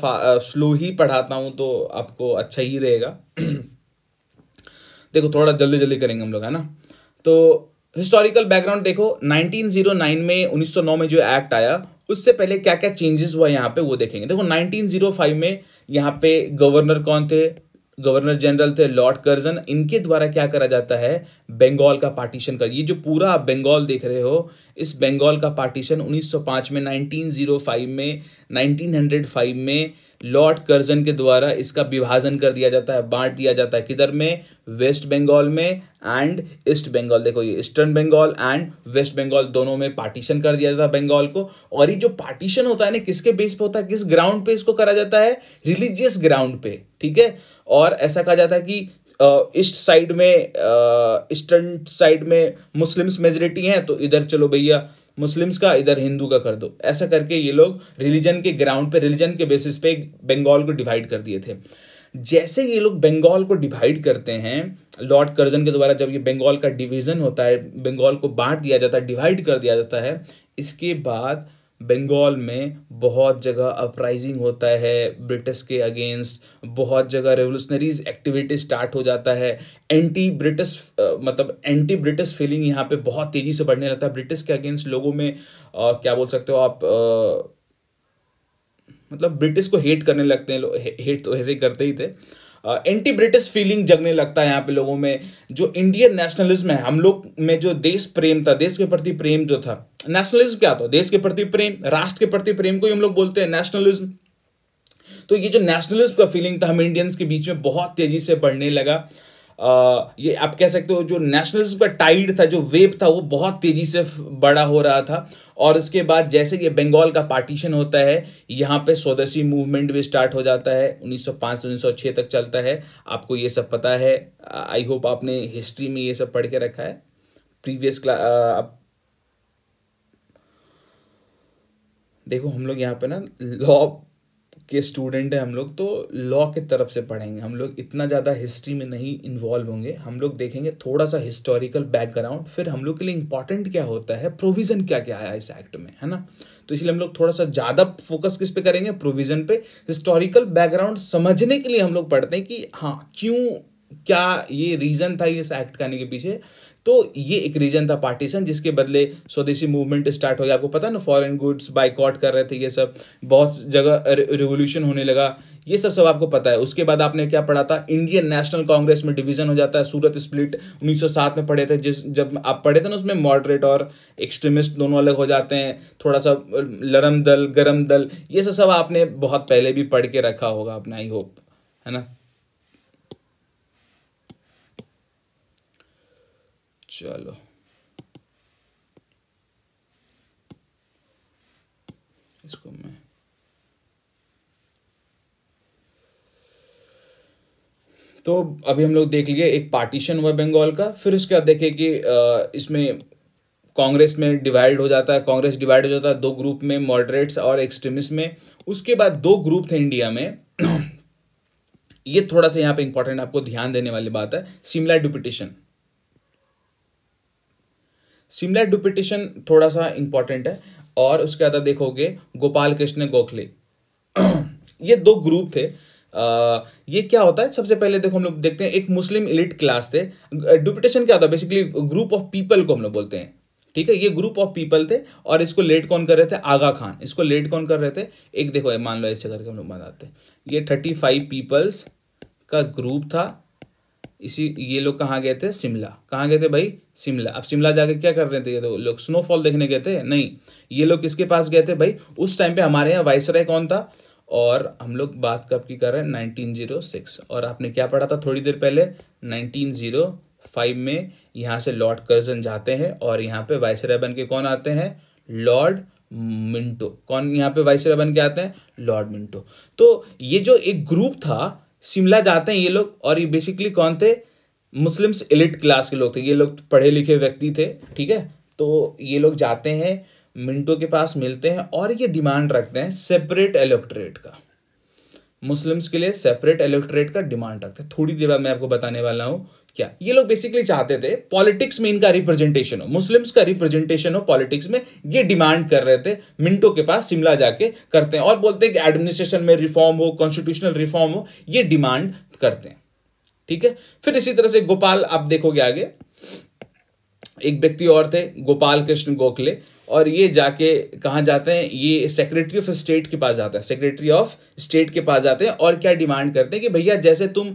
स्लो ही पढ़ाता हूँ तो आपको अच्छा ही रहेगा (clears throat) देखो थोड़ा जल्दी जल्दी करेंगे हम लोग है ना तो हिस्टोरिकल बैकग्राउंड देखो 1909 में 1909 में जो एक्ट आया उससे पहले क्या क्या चेंजेस हुआ यहाँ पे वो देखेंगे देखो 1905 में यहाँ पे गवर्नर कौन थे गवर्नर जनरल थे लॉर्ड कर्जन इनके द्वारा क्या करा जाता है बंगाल का पार्टीशन कर ये जो पूरा आप बंगाल देख रहे हो इस बंगाल का पार्टीशन 1905 में 1905 में 1905 में लॉर्ड कर्जन के द्वारा इसका विभाजन कर दिया जाता है बांट दिया जाता है किधर में वेस्ट बंगाल में एंड ईस्ट बंगाल देखो ये eastern Bengal and west Bengal दोनों में पार्टीशन कर दिया जाता है बंगाल को और ये जो पार्टीशन होता है ना किसके बेस पे होता है किस ग्राउंड पे इसको करा जाता है रिलीजियस ग्राउंड पे ठीक है और ऐसा कहा जाता है कि ईस्ट साइड में ईस्टर्न साइड में मुस्लिम्स मेजोरिटी हैं तो इधर चलो भैया मुस्लिम्स का इधर हिंदू का कर दो ऐसा करके ये लोग रिलीजन के ग्राउंड पे रिलीजन के बेसिस पे बंगाल को डिवाइड कर दिए थे जैसे ये लोग बंगाल को डिवाइड करते हैं लॉर्ड कर्जन के द्वारा जब ये बंगाल का डिवीजन होता है बंगाल को बांट दिया जाता है डिवाइड कर दिया जाता है इसके बाद बंगाल में बहुत जगह अपराइजिंग होता है ब्रिटिश के अगेंस्ट बहुत जगह रेवोल्यूशनरीज एक्टिविटी स्टार्ट हो जाता है एंटी ब्रिटिश मतलब एंटी ब्रिटिश फीलिंग यहाँ पे बहुत तेज़ी से बढ़ने लगता है ब्रिटिश के अगेंस्ट लोगों में आ, क्या बोल सकते हो आप आ, मतलब ब्रिटिश को हेट करने लगते हैं हेट तो ऐसे करते ही थे एंटी ब्रिटिश फीलिंग जगने लगता है यहाँ पे लोगों में जो इंडियन नेशनलिज्म है हम लोग में जो देश प्रेम था देश के प्रति प्रेम जो था नेशनलिज्म क्या था देश के प्रति प्रेम राष्ट्र के प्रति प्रेम को ही हम लोग बोलते हैं नेशनलिज्म तो ये जो नेशनलिज्म का फीलिंग था हम इंडियंस के बीच में बहुत तेजी से बढ़ने लगा ये आप कह सकते हो जो नेशनलिज्म का टाइड था जो वेब था वो बहुत तेज़ी से बड़ा हो रहा था और उसके बाद जैसे कि बंगाल का पार्टीशन होता है यहाँ पे स्वदेशी मूवमेंट भी स्टार्ट हो जाता है 1905 से 1906 तक चलता है आपको ये सब पता है आई होप आपने हिस्ट्री में ये सब पढ़ के रखा है प्रीवियस क्लास देखो हम लोग यहाँ पे ना लॉ के स्टूडेंट हैं हम लोग तो लॉ के तरफ से पढ़ेंगे हम लोग इतना ज़्यादा हिस्ट्री में नहीं इन्वॉल्व होंगे हम लोग देखेंगे थोड़ा सा हिस्टोरिकल बैकग्राउंड फिर हम लोग के लिए इंपॉर्टेंट क्या होता है प्रोविज़न क्या क्या आया इस एक्ट में है ना तो इसलिए हम लोग थोड़ा सा ज़्यादा फोकस किस पे करेंगे प्रोविज़न पे हिस्टोरिकल बैकग्राउंड समझने के लिए हम लोग पढ़ते हैं कि हाँ क्यों क्या ये रीज़न था इस एक्ट करने के पीछे तो ये एक रीजन था पार्टीशन जिसके बदले स्वदेशी मूवमेंट स्टार्ट हो गया आपको पता ना फॉरेन गुड्स बाइकआउट कर रहे थे ये सब बहुत जगह रिवोल्यूशन होने लगा ये सब सब आपको पता है उसके बाद आपने क्या पढ़ा था इंडियन नेशनल कांग्रेस में डिवीजन हो जाता है सूरत स्प्लिट 1907 में पढ़े थे जिस जब आप पढ़े थे ना उसमें मॉडरेट और एक्सट्रीमिस्ट दोनों अलग हो जाते हैं थोड़ा सा लरम दल गरम दल ये सब सब आपने बहुत पहले भी पढ़ के रखा होगा अपना आई होप है ना चलो इसको मैं तो अभी हम लोग देख लिए एक पार्टीशन हुआ बंगाल का फिर उसके बाद देखे कि इसमें कांग्रेस में डिवाइड हो जाता है कांग्रेस डिवाइड हो जाता है दो ग्रुप में मॉडरेट्स और एक्सट्रीमिस्ट में उसके बाद दो ग्रुप थे इंडिया में (clears throat) ये थोड़ा सा यहाँ पे इंपॉर्टेंट आपको ध्यान देने वाली बात है शिमला डिपिटेशन सिमिलर डुपिटेशन थोड़ा सा इंपॉर्टेंट है और उसके बाद देखोगे गोपाल कृष्ण गोखले (clears throat) ये दो ग्रुप थे आ, ये क्या होता है सबसे पहले देखो हम लोग देखते हैं एक मुस्लिम इलिट क्लास थे डुपिटेशन क्या होता है बेसिकली ग्रुप ऑफ पीपल को हम लोग बोलते हैं ठीक है ये ग्रुप ऑफ पीपल थे और इसको लेट कौन कर रहे थे आगा खान इसको लेट कौन कर रहे थे एक देखो मान लो ऐसे करके हम लोग मनाते हैं ये थर्टी फाइव पीपल्स का ग्रुप था इसी ये लोग कहाँ गए थे शिमला कहाँ गए थे भाई शिमला अब शिमला जाके क्या कर रहे थे ये तो लोग स्नोफॉल देखने गए थे नहीं ये लोग किसके पास गए थे भाई उस टाइम पे हमारे यहाँ वाइसराय कौन था और हम लोग बात कब की कर रहे हैं नाइनटीन जीरो सिक्स और आपने क्या पढ़ा था थोड़ी देर पहले नाइनटीन जीरो फाइव में यहाँ से लॉर्ड कर्जन जाते हैं और यहाँ पे वाइसराय बन के कौन आते हैं लॉर्ड मिंटो कौन यहाँ पे वाइसराय बन के आते हैं लॉर्ड मिंटो तो ये जो एक ग्रुप था शिमला जाते हैं ये लोग और ये बेसिकली कौन थे मुस्लिम्स एलिट क्लास के लोग थे ये लोग पढ़े लिखे व्यक्ति थे ठीक है तो ये लोग जाते हैं मिंटो के पास मिलते हैं और ये डिमांड रखते हैं सेपरेट इलेक्ट्रेट का मुस्लिम्स के लिए सेपरेट इलेक्ट्रेट का डिमांड रखते हैं थोड़ी देर बाद मैं आपको बताने वाला हूँ क्या ये लोग बेसिकली चाहते थे पॉलिटिक्स में इनका रिप्रेजेंटेशन हो मुस्लिम्स का रिप्रेजेंटेशन हो पॉलिटिक्स में ये डिमांड कर रहे थे मिंटो के पास शिमला जाके करते हैं और बोलते हैं कि एडमिनिस्ट्रेशन में रिफॉर्म हो कॉन्स्टिट्यूशनल रिफॉर्म हो ये डिमांड करते हैं ठीक है फिर इसी तरह से गोपाल आप देखोगे आगे एक व्यक्ति और थे गोपाल कृष्ण गोखले और ये जाके कहाँ जाते हैं ये सेक्रेटरी ऑफ स्टेट के पास जाता है सेक्रेटरी ऑफ स्टेट के पास जाते हैं और क्या डिमांड करते हैं कि भैया जैसे तुम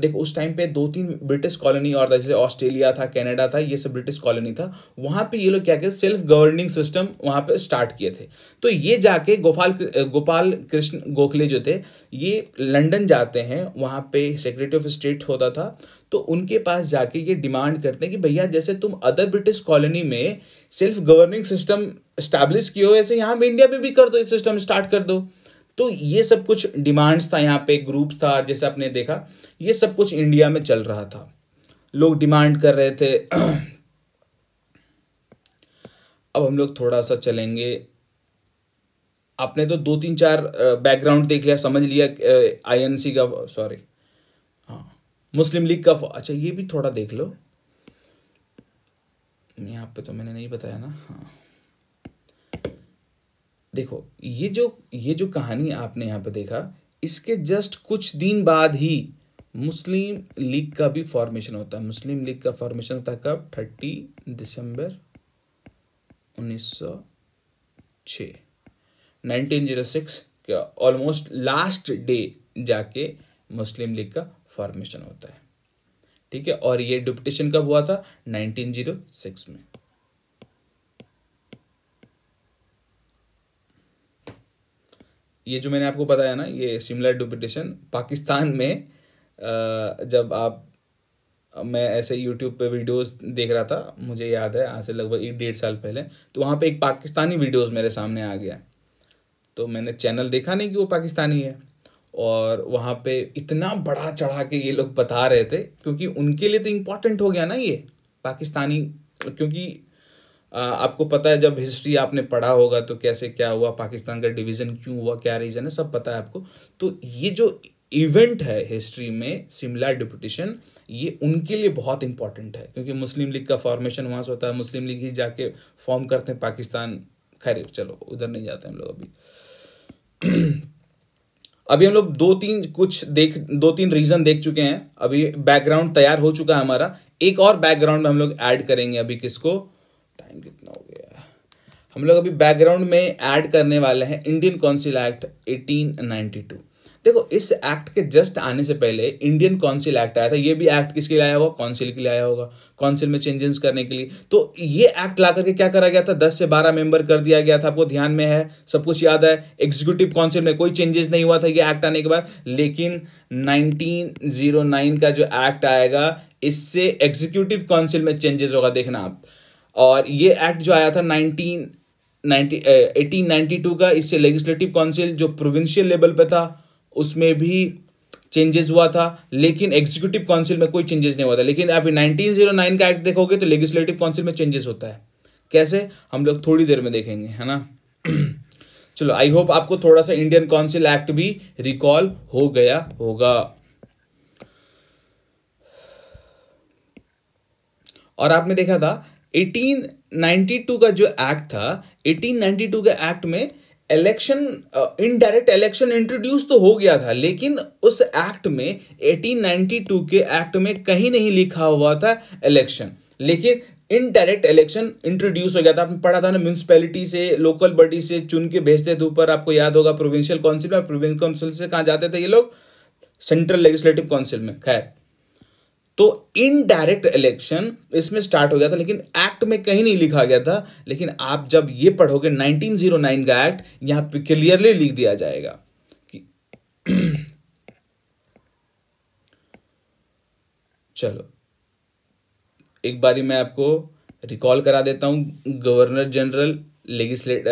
देखो उस टाइम पे दो तीन ब्रिटिश कॉलोनी और था जैसे ऑस्ट्रेलिया था कनाडा था ये सब ब्रिटिश कॉलोनी था वहाँ पे ये लोग क्या कहते सेल्फ गवर्निंग सिस्टम वहाँ पे स्टार्ट किए थे तो ये जाके गोपाल गोपाल कृष्ण गोखले जो थे ये लंदन जाते हैं वहाँ पे सेक्रेटरी ऑफ स्टेट होता था तो उनके पास जाके ये डिमांड करते हैं कि भैया जैसे तुम अदर ब्रिटिश कॉलोनी में self governing system system establish किए हो ऐसे यहाँ पे इंडिया पे भी कर दो ये सिस्टम स्टार्ट कर दो तो ये सब कुछ डिमांड्स था यहाँ पे ग्रुप था जैसे आपने देखा ये सब कुछ इंडिया में चल रहा था लोग डिमांड कर रहे थे अब हम लोग थोड़ा सा चलेंगे आपने तो दो तीन चार बैकग्राउंड देख लिया समझ लिया आईएनसी का सॉरी हाँ मुस्लिम लीग का अच्छा ये भी थोड़ा देख लो यहाँ पे तो मैंने नहीं बताया ना हाँ देखो ये जो ये जो कहानी आपने यहाँ पे देखा इसके जस्ट कुछ दिन बाद ही मुस्लिम लीग का भी फॉर्मेशन होता है मुस्लिम लीग का फॉर्मेशन होता है कब थर्टी दिसंबर उन्नीस सौ nineteen zero six almost last day जाके मुस्लिम लीग का फॉर्मेशन होता है ठीक है और ये डिप्टेशन कब हुआ था नाइनटीन जीरो सिक्स में ये जो मैंने आपको बताया ना ये सिमिलर डुप्लीकेशन पाकिस्तान में जब आप मैं ऐसे यूट्यूब पे वीडियोस देख रहा था मुझे याद है आज से लगभग एक डेढ़ साल पहले तो वहाँ पे एक पाकिस्तानी वीडियोस मेरे सामने आ गया तो मैंने चैनल देखा नहीं कि वो पाकिस्तानी है और वहाँ पे इतना बड़ा चढ़ा के ये लोग बता रहे थे क्योंकि उनके लिए तो इम्पोर्टेंट हो गया ना ये पाकिस्तानी क्योंकि आपको पता है जब हिस्ट्री आपने पढ़ा होगा तो कैसे क्या हुआ पाकिस्तान का डिवीज़न क्यों हुआ क्या रीज़न है सब पता है आपको तो ये जो इवेंट है हिस्ट्री में शिमला डिपुटेशन ये उनके लिए बहुत इंपॉर्टेंट है क्योंकि मुस्लिम लीग का फॉर्मेशन वहां से होता है मुस्लिम लीग ही जाके फॉर्म करते हैं पाकिस्तान खैर चलो उधर नहीं जाते हम लोग अभी (clears throat) अभी हम लोग दो तीन कुछ देख दो तीन रीज़न देख चुके हैं अभी बैकग्राउंड तैयार हो चुका है हमारा एक और बैकग्राउंड में हम लोग ऐड करेंगे अभी किसको टाइम कितना हो गया हम लोग अभी बैकग्राउंड में ऐड करने वाले हैं इंडियन काउंसिल एक्ट 1892 देखो इस एक्ट के जस्ट आने से पहले इंडियन काउंसिल एक्ट आया था ये भी एक्ट किसके लिए आया होगा काउंसिल के लिए आया होगा काउंसिल में चेंजेस करने के लिए तो ये एक्ट ला करके क्या करा गया था दस से बारह मेंबर कर दिया गया था आपको ध्यान में है सब कुछ याद है एग्जीक्यूटिव काउंसिल में कोई चेंजेस नहीं हुआ था ये एक्ट आने के बाद लेकिन नाइनटीन oh का जो एक्ट आएगा इससे एग्जीक्यूटिव काउंसिल में चेंजेस होगा देखना आप और ये एक्ट जो आया था nineteen ninety eighteen ninety two का इससे लेजिस्लेटिव काउंसिल जो प्रोविंशियल लेवल पे था उसमें भी चेंजेस हुआ था लेकिन एग्जीक्यूटिव काउंसिल में कोई चेंजेस नहीं हुआ था लेकिन आप 1909 का एक्ट देखोगे तो लेजिस्लेटिव काउंसिल में चेंजेस होता है कैसे हम लोग थोड़ी देर में देखेंगे है ना (clears throat) चलो आई होप आपको थोड़ा सा इंडियन काउंसिल एक्ट भी रिकॉल हो गया होगा और आपने देखा था 1892 का जो एक्ट था 1892 के एक्ट में इलेक्शन इनडायरेक्ट इलेक्शन इंट्रोड्यूस तो हो गया था लेकिन उस एक्ट में 1892 के एक्ट में कहीं नहीं लिखा हुआ था इलेक्शन लेकिन इनडायरेक्ट इलेक्शन इंट्रोड्यूस हो गया था आपने पढ़ा था ना म्यूनसिपैलिटी से लोकल बॉडी से चुन के भेजते थे ऊपर आपको याद होगा प्रोविंशियल काउंसिल में प्रोविंशियल काउंसिल से कहाँ जाते थे ये लोग सेंट्रल लेजिस्लेटिव काउंसिल में खैर तो इनडायरेक्ट इलेक्शन इसमें स्टार्ट हो गया था लेकिन एक्ट में कहीं नहीं लिखा गया था लेकिन आप जब ये पढ़ोगे 1909 का एक्ट यहां पर क्लियरली लिख दिया जाएगा कि (clears throat) चलो एक बारी मैं आपको रिकॉल करा देता हूं governor general legislate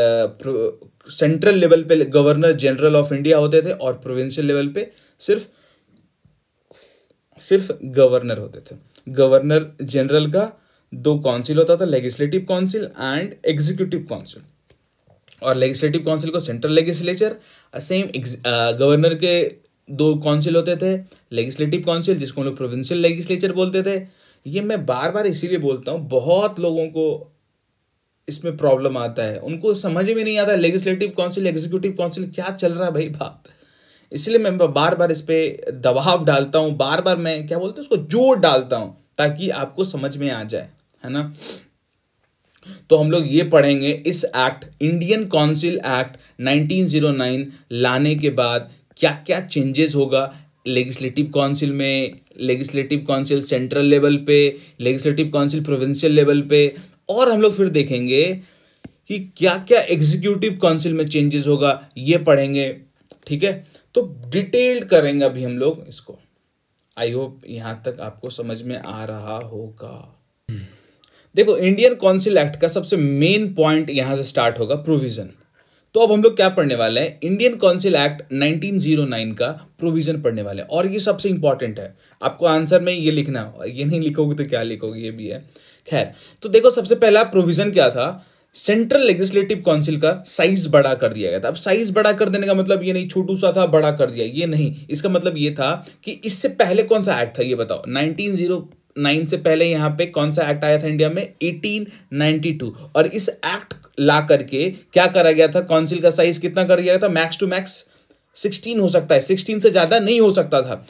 central level पे गवर्नर जनरल ऑफ इंडिया होते थे और प्रोविंशियल लेवल पे सिर्फ सिर्फ गवर्नर होते थे गवर्नर जनरल का दो काउंसिल होता था legislative council and executive council और लेजिस्लेटिव काउंसिल को सेंट्रल लेगिस्लेचर सेम गवर्नर के दो काउंसिल होते थे लेजिस्लेटिव काउंसिल जिसको हम लोग प्रोविंशियल लेगिस्लेचर बोलते थे ये मैं बार बार इसीलिए बोलता हूँ बहुत लोगों को इसमें प्रॉब्लम आता है उनको समझ में नहीं आता लेजिस्लेटिव काउंसिल एग्जीक्यूटिव काउंसिल क्या चल रहा है भाई बात इसलिए मैं बार बार इस पर दबाव डालता हूँ बार बार मैं क्या बोलते हैं उसको जोर डालता हूँ ताकि आपको समझ में आ जाए है ना तो हम लोग ये पढ़ेंगे इस एक्ट इंडियन काउंसिल एक्ट 1909 लाने के बाद क्या क्या चेंजेस होगा लेजिस्लेटिव काउंसिल में लेजिस्लेटिव काउंसिल सेंट्रल लेवल पे लेजिस्टिव काउंसिल प्रोविंशियल लेवल पे और हम लोग फिर देखेंगे कि क्या क्या एग्जीक्यूटिव काउंसिल में चेंजेस होगा ये पढ़ेंगे ठीक है तो डिटेल्ड करेंगे अभी हम लोग इसको आई होप यहां तक आपको समझ में आ रहा होगा देखो इंडियन काउंसिल एक्ट का सबसे मेन पॉइंट यहां से स्टार्ट होगा प्रोविजन तो अब हम लोग क्या पढ़ने वाले हैं इंडियन काउंसिल एक्ट 1909 का प्रोविजन पढ़ने वाले हैं और ये सबसे इंपॉर्टेंट है आपको आंसर में ये लिखना ये नहीं लिखोगे तो क्या लिखोगे ये भी है खैर तो देखो सबसे पहला प्रोविजन क्या था सेंट्रल लेजिस्लेटिव काउंसिल का साइज बड़ा कर दिया गया था अब साइज बड़ा कर देने का मतलब ये नहीं छोटू सा था बड़ा कर दिया ये नहीं इसका मतलब ये था कि इससे पहले कौन सा एक्ट था ये बताओ 1909 से पहले यहां पे कौन सा एक्ट आया था इंडिया में 1892 और इस एक्ट ला करके क्या करा गया था काउंसिल का साइज कितना कर दिया गया था मैक्स टू मैक्स सिक्सटीन हो सकता है सिक्सटीन से ज्यादा नहीं हो सकता था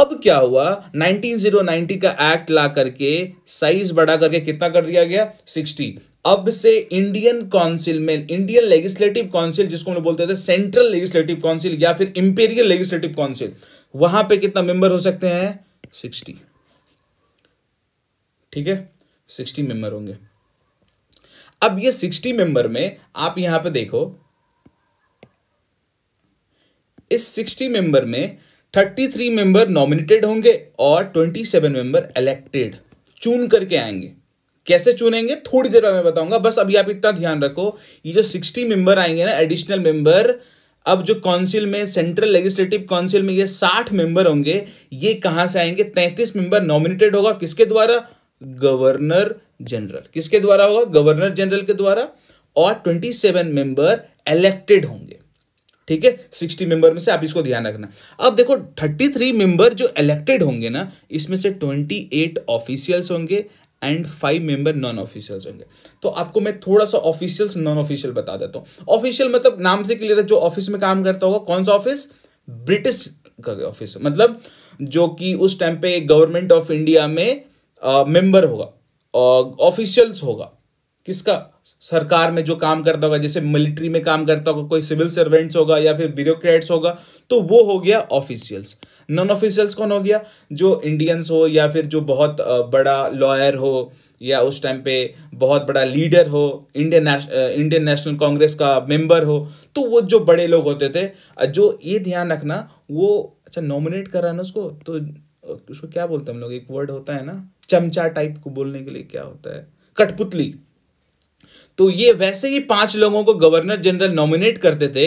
अब क्या हुआ 19090 का एक्ट ला करके साइज बढ़ा करके कितना कर दिया गया 60 अब से इंडियन काउंसिल में इंडियन लेजिस्लेटिव काउंसिल जिसको हम बोलते थे सेंट्रल लेजिस्लेटिव काउंसिल या फिर इंपेरियल लेजिस्लेटिव काउंसिल वहां पे कितना मेंबर हो सकते हैं सिक्सटी ठीक है सिक्सटी मेंबर होंगे अब ये सिक्सटी मेंबर में आप यहां पे देखो इस सिक्सटी मेंबर में थर्टी थ्री मेंबर नॉमिनेटेड होंगे और ट्वेंटी सेवन मेंबर इलेक्टेड चुन करके आएंगे कैसे चुनेंगे थोड़ी देर बाद मैं बताऊंगा बस अभी आप इतना ध्यान रखो ये जो सिक्सटी मेंबर आएंगे ना एडिशनल मेंबर अब जो काउंसिल में सेंट्रल लेजिस्लेटिव काउंसिल में ये साठ मेंबर होंगे ये कहां से आएंगे तैंतीस मेंबर नॉमिनेटेड होगा किसके द्वारा गवर्नर जनरल किसके द्वारा होगा गवर्नर जनरल के द्वारा और ट्वेंटी सेवन मेंबर इलेक्टेड होंगे ठीक है सिक्सटी मेंबर में से आप इसको ध्यान रखना अब देखो थर्टी थ्री मेंबर जो इलेक्टेड होंगे ना इसमें से ट्वेंटी एट ऑफिशियल्स होंगे and five member non officials होंगे तो आपको मैं थोड़ा सा ऑफिशियल्स नॉन ऑफिशियल बता देता हूँ ऑफिशियल मतलब नाम से क्लियर है जो ऑफिस में काम करता होगा कौन सा ऑफिस ब्रिटिश का ऑफिस मतलब जो कि उस टाइम पे गवर्नमेंट ऑफ इंडिया में मेंबर होगा ऑफिशियल्स होगा किसका सरकार में जो काम करता होगा जैसे मिलिट्री में काम करता होगा कोई सिविल सर्वेंट्स होगा या फिर ब्यूरोक्रेट्स होगा तो वो हो गया ऑफिशियल्स नॉन ऑफिशियल्स कौन हो गया जो इंडियंस हो या फिर जो बहुत बड़ा लॉयर हो या उस टाइम पे बहुत बड़ा लीडर हो इंडियन इंडियन नेशनल कांग्रेस का मेंबर हो तो वो जो बड़े लोग होते थे जो ये ध्यान रखना वो अच्छा नॉमिनेट कराना उसको तो उसको क्या बोलते हैं हम लोग एक वर्ड होता है ना चमचा टाइप को बोलने के लिए क्या होता है कठपुतली तो ये वैसे ही पांच लोगों को गवर्नर जनरल नॉमिनेट करते थे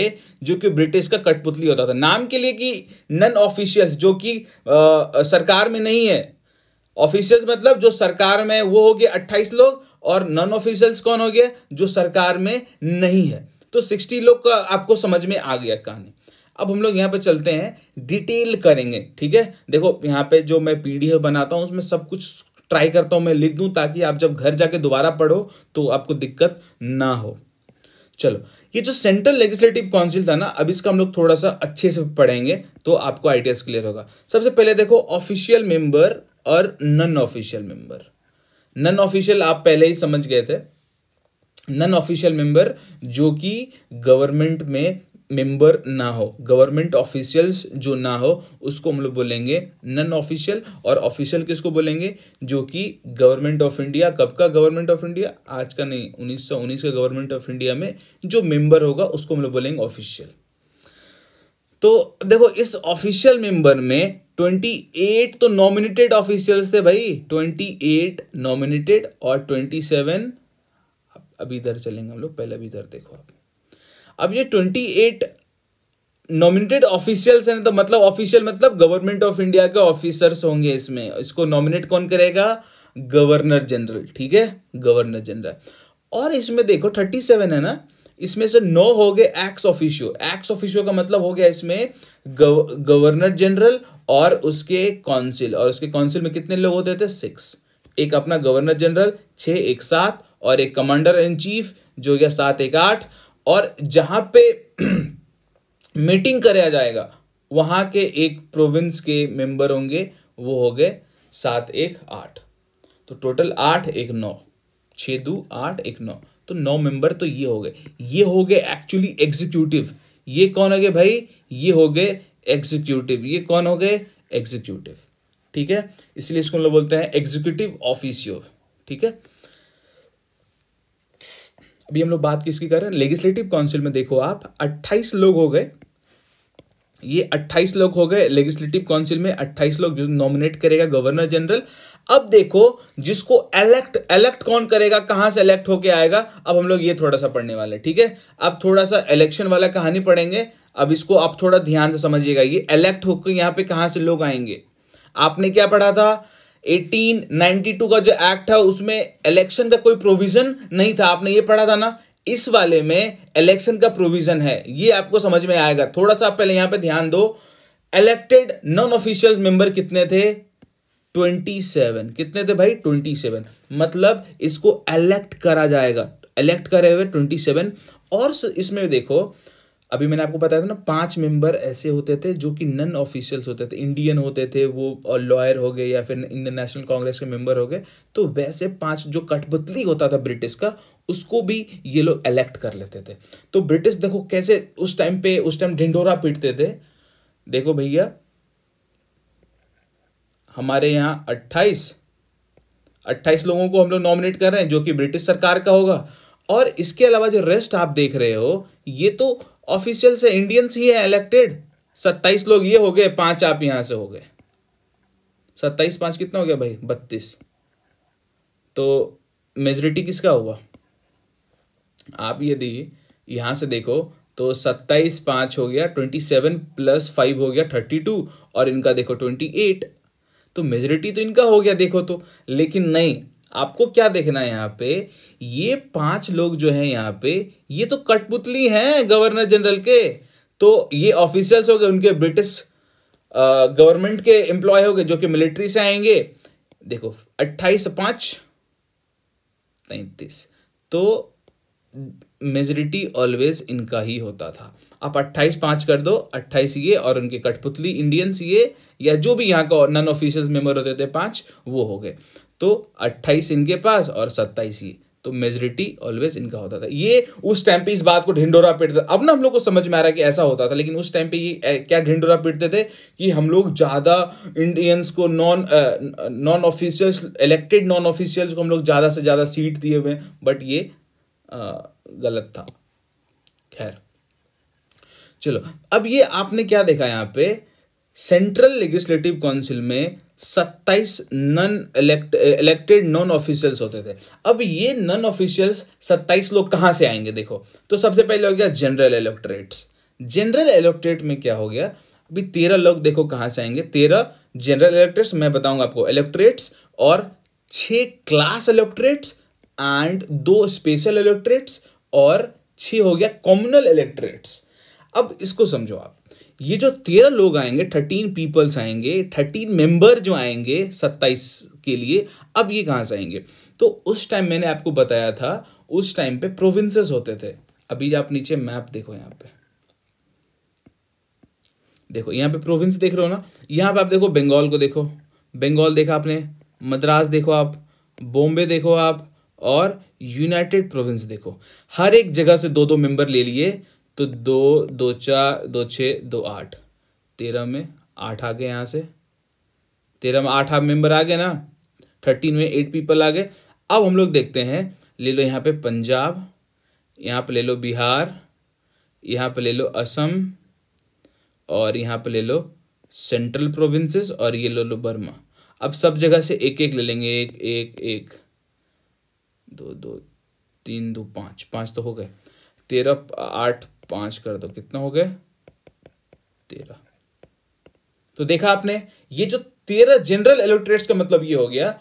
जो कि ब्रिटिश का कठपुतली होता था नाम के लिए कि नन ऑफिशियल जो कि सरकार में नहीं है ऑफिशियल्स मतलब जो सरकार में वो हो गए 28 लोग और नॉन ऑफिशियल्स कौन हो गए जो सरकार में नहीं है तो 60 लोग का आपको समझ में आ गया कहानी अब हम लोग यहाँ पे चलते हैं डिटेल करेंगे ठीक है देखो यहाँ पे जो मैं पीडीएफ बनाता हूँ उसमें सब कुछ ट्राई करता हूं मैं लिख दूं ताकि आप जब घर जाके दोबारा पढ़ो तो आपको दिक्कत ना हो चलो ये जो सेंट्रल लेजिस्लेटिव काउंसिल था ना अब इसका हम लोग थोड़ा सा अच्छे से पढ़ेंगे तो आपको आइडियाज क्लियर होगा सबसे पहले देखो ऑफिशियल मेंबर और non official member non official आप पहले ही समझ गए थे नॉन ऑफिशियल मेंबर जो कि गवर्नमेंट में मेंबर ना हो गवर्नमेंट ऑफिशियल्स जो ना हो उसको हम लोग बोलेंगे नन ऑफिशियल और ऑफिशियल किसको बोलेंगे जो कि गवर्नमेंट ऑफ इंडिया कब का गवर्नमेंट ऑफ इंडिया आज का नहीं 1919 का गवर्नमेंट ऑफ इंडिया में जो मेंबर होगा उसको हम लोग बोलेंगे ऑफिशियल तो देखो इस ऑफिशियल मेंबर में ट्वेंटी एट तो नॉमिनेटेड ऑफिशियल्स थे भाई ट्वेंटी एट नॉमिनेटेड और ट्वेंटी सेवन अभी इधर चलेंगे हम लोग पहले अभी इधर देखो आप अब ये ट्वेंटी एट नॉमिनेटेड ऑफिशियल्स हैं तो मतलब ऑफिशियल मतलब गवर्नमेंट ऑफ इंडिया के ऑफिसर्स होंगे इसमें इसको नॉमिनेट कौन करेगा गवर्नर जनरल ठीक है गवर्नर जनरल और इसमें देखो थर्टी सेवन है ना इसमें से नौ हो गए एक्स ऑफिशियो एक्स ऑफिशियो का मतलब हो गया इसमें गवर्नर जनरल और उसके काउंसिल और उसके काउंसिल में कितने लोग होते थे सिक्स एक अपना गवर्नर जनरल छः एक सात और एक कमांडर इन चीफ जो गया सात एक आठ और जहां पे मीटिंग (clears throat) कराया जाएगा वहां के एक प्रोविंस के मेंबर होंगे वो हो गए सात एक आठ तो टोटल आठ एक नौ छ दो आठ एक नौ तो नौ मेंबर तो ये हो गए ये हो गए एक्चुअली एग्जीक्यूटिव ये कौन हो गए भाई ये हो गए एग्जीक्यूटिव ये कौन हो गए एग्जीक्यूटिव ठीक है इसलिए इसको हम लोग बोलते हैं एग्जीक्यूटिव ऑफिसियो ठीक है अभी हम लोग बात किसकी कर रहे हैं लेजिस्लेटिव काउंसिल में देखो आप अट्ठाईस लोग हो गए ये 28 लोग हो गए लेजिस्लेटिव काउंसिल में 28 लोग जो नॉमिनेट करेगा गवर्नर जनरल अब देखो जिसको इलेक्ट इलेक्ट कौन करेगा कहां से इलेक्ट होके आएगा अब हम लोग ये थोड़ा सा पढ़ने वाले ठीक है अब थोड़ा सा इलेक्शन वाला कहानी पढ़ेंगे अब इसको आप थोड़ा ध्यान से समझिएगा ये इलेक्ट होकर यहां पे कहां से लोग आएंगे आपने क्या पढ़ा था 1892 का जो एक्ट था उसमें इलेक्शन का कोई प्रोविजन नहीं था आपने ये पढ़ा था ना इस वाले में इलेक्शन का प्रोविजन है ये आपको समझ में आएगा थोड़ा सा आप पहले यहां पे ध्यान दो इलेक्टेड नॉन ऑफिशियल मेंबर कितने थे 27 कितने थे भाई 27 मतलब इसको इलेक्ट करा जाएगा इलेक्ट करे हुए ट्वेंटी और इसमें देखो अभी मैंने आपको बताया था ना पांच मेंबर ऐसे होते थे जो कि नन ऑफिशियल्स होते थे इंडियन होते थे वो लॉयर हो गए या फिर इंडियन नेशनल कांग्रेस के मेंबर हो गए तो वैसे पांच जो कठपुतली होता था ब्रिटिश का उसको भी ये लोग इलेक्ट कर लेते थे तो ब्रिटिश देखो कैसे उस टाइम पे उस टाइम ढिंडोरा पीटते थे देखो भैया हमारे यहाँ अट्ठाईस अट्ठाईस लोगों को हम लोग नॉमिनेट कर रहे हैं जो कि ब्रिटिश सरकार का होगा और इसके अलावा जो रेस्ट आप देख रहे हो ये तो ऑफिशियल से इंडियंस ही है इलेक्टेड सत्ताईस लोग ये हो गए पांच आप यहां से हो गए सत्ताईस पांच कितना हो गया भाई बत्तीस तो मेजोरिटी किसका हुआ आप यदि यहां से देखो तो सत्ताईस पांच हो गया ट्वेंटी सेवन प्लस फाइव हो गया थर्टी टू और इनका देखो ट्वेंटी एट तो मेजोरिटी तो इनका हो गया देखो तो लेकिन नहीं आपको क्या देखना है यहाँ पे ये पांच लोग जो हैं यहाँ पे ये तो कठपुतली हैं गवर्नर जनरल के तो ये ऑफिसर्स हो गए उनके ब्रिटिश गवर्नमेंट के एम्प्लॉय हो गए जो कि मिलिट्री से आएंगे देखो अट्ठाईस पांच तैतीस तो मेजोरिटी ऑलवेज इनका ही होता था आप अट्ठाईस पांच कर दो अट्ठाईस ये और उनके कठपुतली इंडियंस ये या जो भी यहाँ का नॉन ऑफिशियल मेंबर होते थे पांच वो हो गए तो 28 इनके पास और 27 ये तो मेजोरिटी ऑलवेज इनका होता था ये उस टाइम पे इस बात को ढिंडोरा पीटते अब ना हम लोग को समझ में आ रहा है कि ऐसा होता था लेकिन उस टाइम पे ये क्या ढिंडोरा पीटते थे कि हम लोग ज़्यादा इंडियंस को non non officials elected non officials को हम लोग ज़्यादा से ज़्यादा सीट दिए हुए बट ये आ, गलत था खैर चलो अब ये आपने क्या देखा यहाँ पे सेंट्रल लेजिस्लेटिव काउंसिल में सत्ताईस इलेक्ट इलेक्टेड नॉन ऑफिशियल्स होते थे अब ये नॉन ऑफिशियल्स सत्ताईस लोग कहाँ से आएंगे देखो तो सबसे पहले हो गया जनरल इलेक्ट्रेट्स जनरल इलेक्ट्रेट में क्या हो गया अभी तेरह लोग देखो कहाँ से आएंगे तेरह जनरल इलेक्ट्रेट्स मैं बताऊंगा आपको इलेक्ट्रेट्स और छः क्लास इलेक्ट्रेट्स एंड दो स्पेशल इलेक्ट्रेट्स और छ हो गया कॉम्युनल इलेक्ट्रेट्स अब इसको समझो आप ये जो तेरह लोग आएंगे थर्टीन पीपल्स आएंगे थर्टीन मेंबर जो आएंगे सत्ताईस के लिए अब ये कहाँ से आएंगे तो उस टाइम मैंने आपको बताया था उस टाइम पे प्रोविंसेस होते थे अभी आप नीचे मैप देखो यहाँ पे देखो यहाँ पे प्रोविंस देख रहे हो ना यहाँ पे आप देखो बंगाल को देखो बंगाल देखा आपने मद्रास देखो आप बॉम्बे देखो आप और यूनाइटेड प्रोविंस देखो हर एक जगह से दो दो मेंबर ले लिए तो दो दो चार दो छः दो आठ तेरह में आठ आ गए यहाँ से तेरह में आठ आप मेंबर आ गए ना थर्टीन में एट पीपल आ गए अब हम लोग देखते हैं ले लो यहाँ पे पंजाब यहाँ पे ले लो बिहार यहाँ पे ले लो असम और यहाँ पे ले लो सेंट्रल प्रोविंसेस और ये ले लो बर्मा अब सब जगह से एक एक ले लेंगे एक एक एक दो दो तीन दो पाँच पाँच तो हो गए तेरह आठ पांच कर दो कितना हो गया तेरह तो देखा आपने ये जो तेरह जनरल इलेक्ट्रेट का मतलब ये हो गया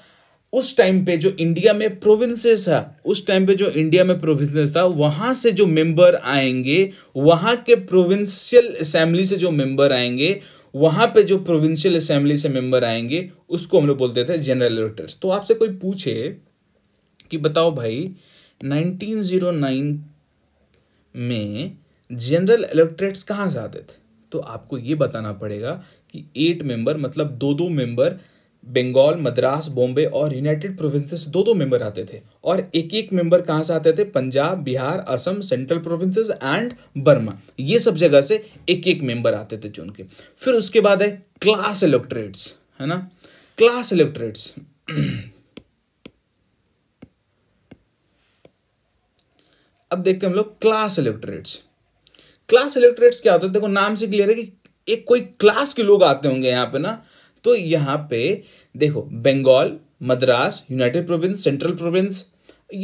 उस टाइम पे जो इंडिया में प्रोविंसेस था उस टाइम पे जो इंडिया में प्रोविंसेस था वहां से जो मेंबर आएंगे वहां के प्रोविंशियल असेंबली से जो मेंबर आएंगे वहां पे जो प्रोविंशियल असेंबली से मेंबर आएंगे उसको हम लोग बोलते थे जनरल एलोटर्स तो आपसे कोई पूछे कि बताओ भाई 1909 में जनरल इलेक्ट्रेट्स कहाँ से आते थे तो आपको ये बताना पड़ेगा कि एट मेंबर मतलब दो दो मेंबर बंगाल मद्रास बॉम्बे और यूनाइटेड प्रोविंसेस दो दो मेंबर आते थे और एक एक मेंबर कहाँ से आते थे Punjab Bihar Assam central provinces and Burma ये सब जगह से एक एक मेंबर आते थे चुन के फिर उसके बाद है क्लास इलेक्ट्रेट्स है ना क्लास इलेक्ट्रेट्स अब देखते हैं हम लोग क्लास इलेक्ट्रेट्स क्लास इलेक्ट्रेट्स क्या होता है देखो नाम से क्लियर है कि एक कोई क्लास के लोग आते होंगे यहाँ पे ना तो यहाँ पे देखो Bengal Madras united province central province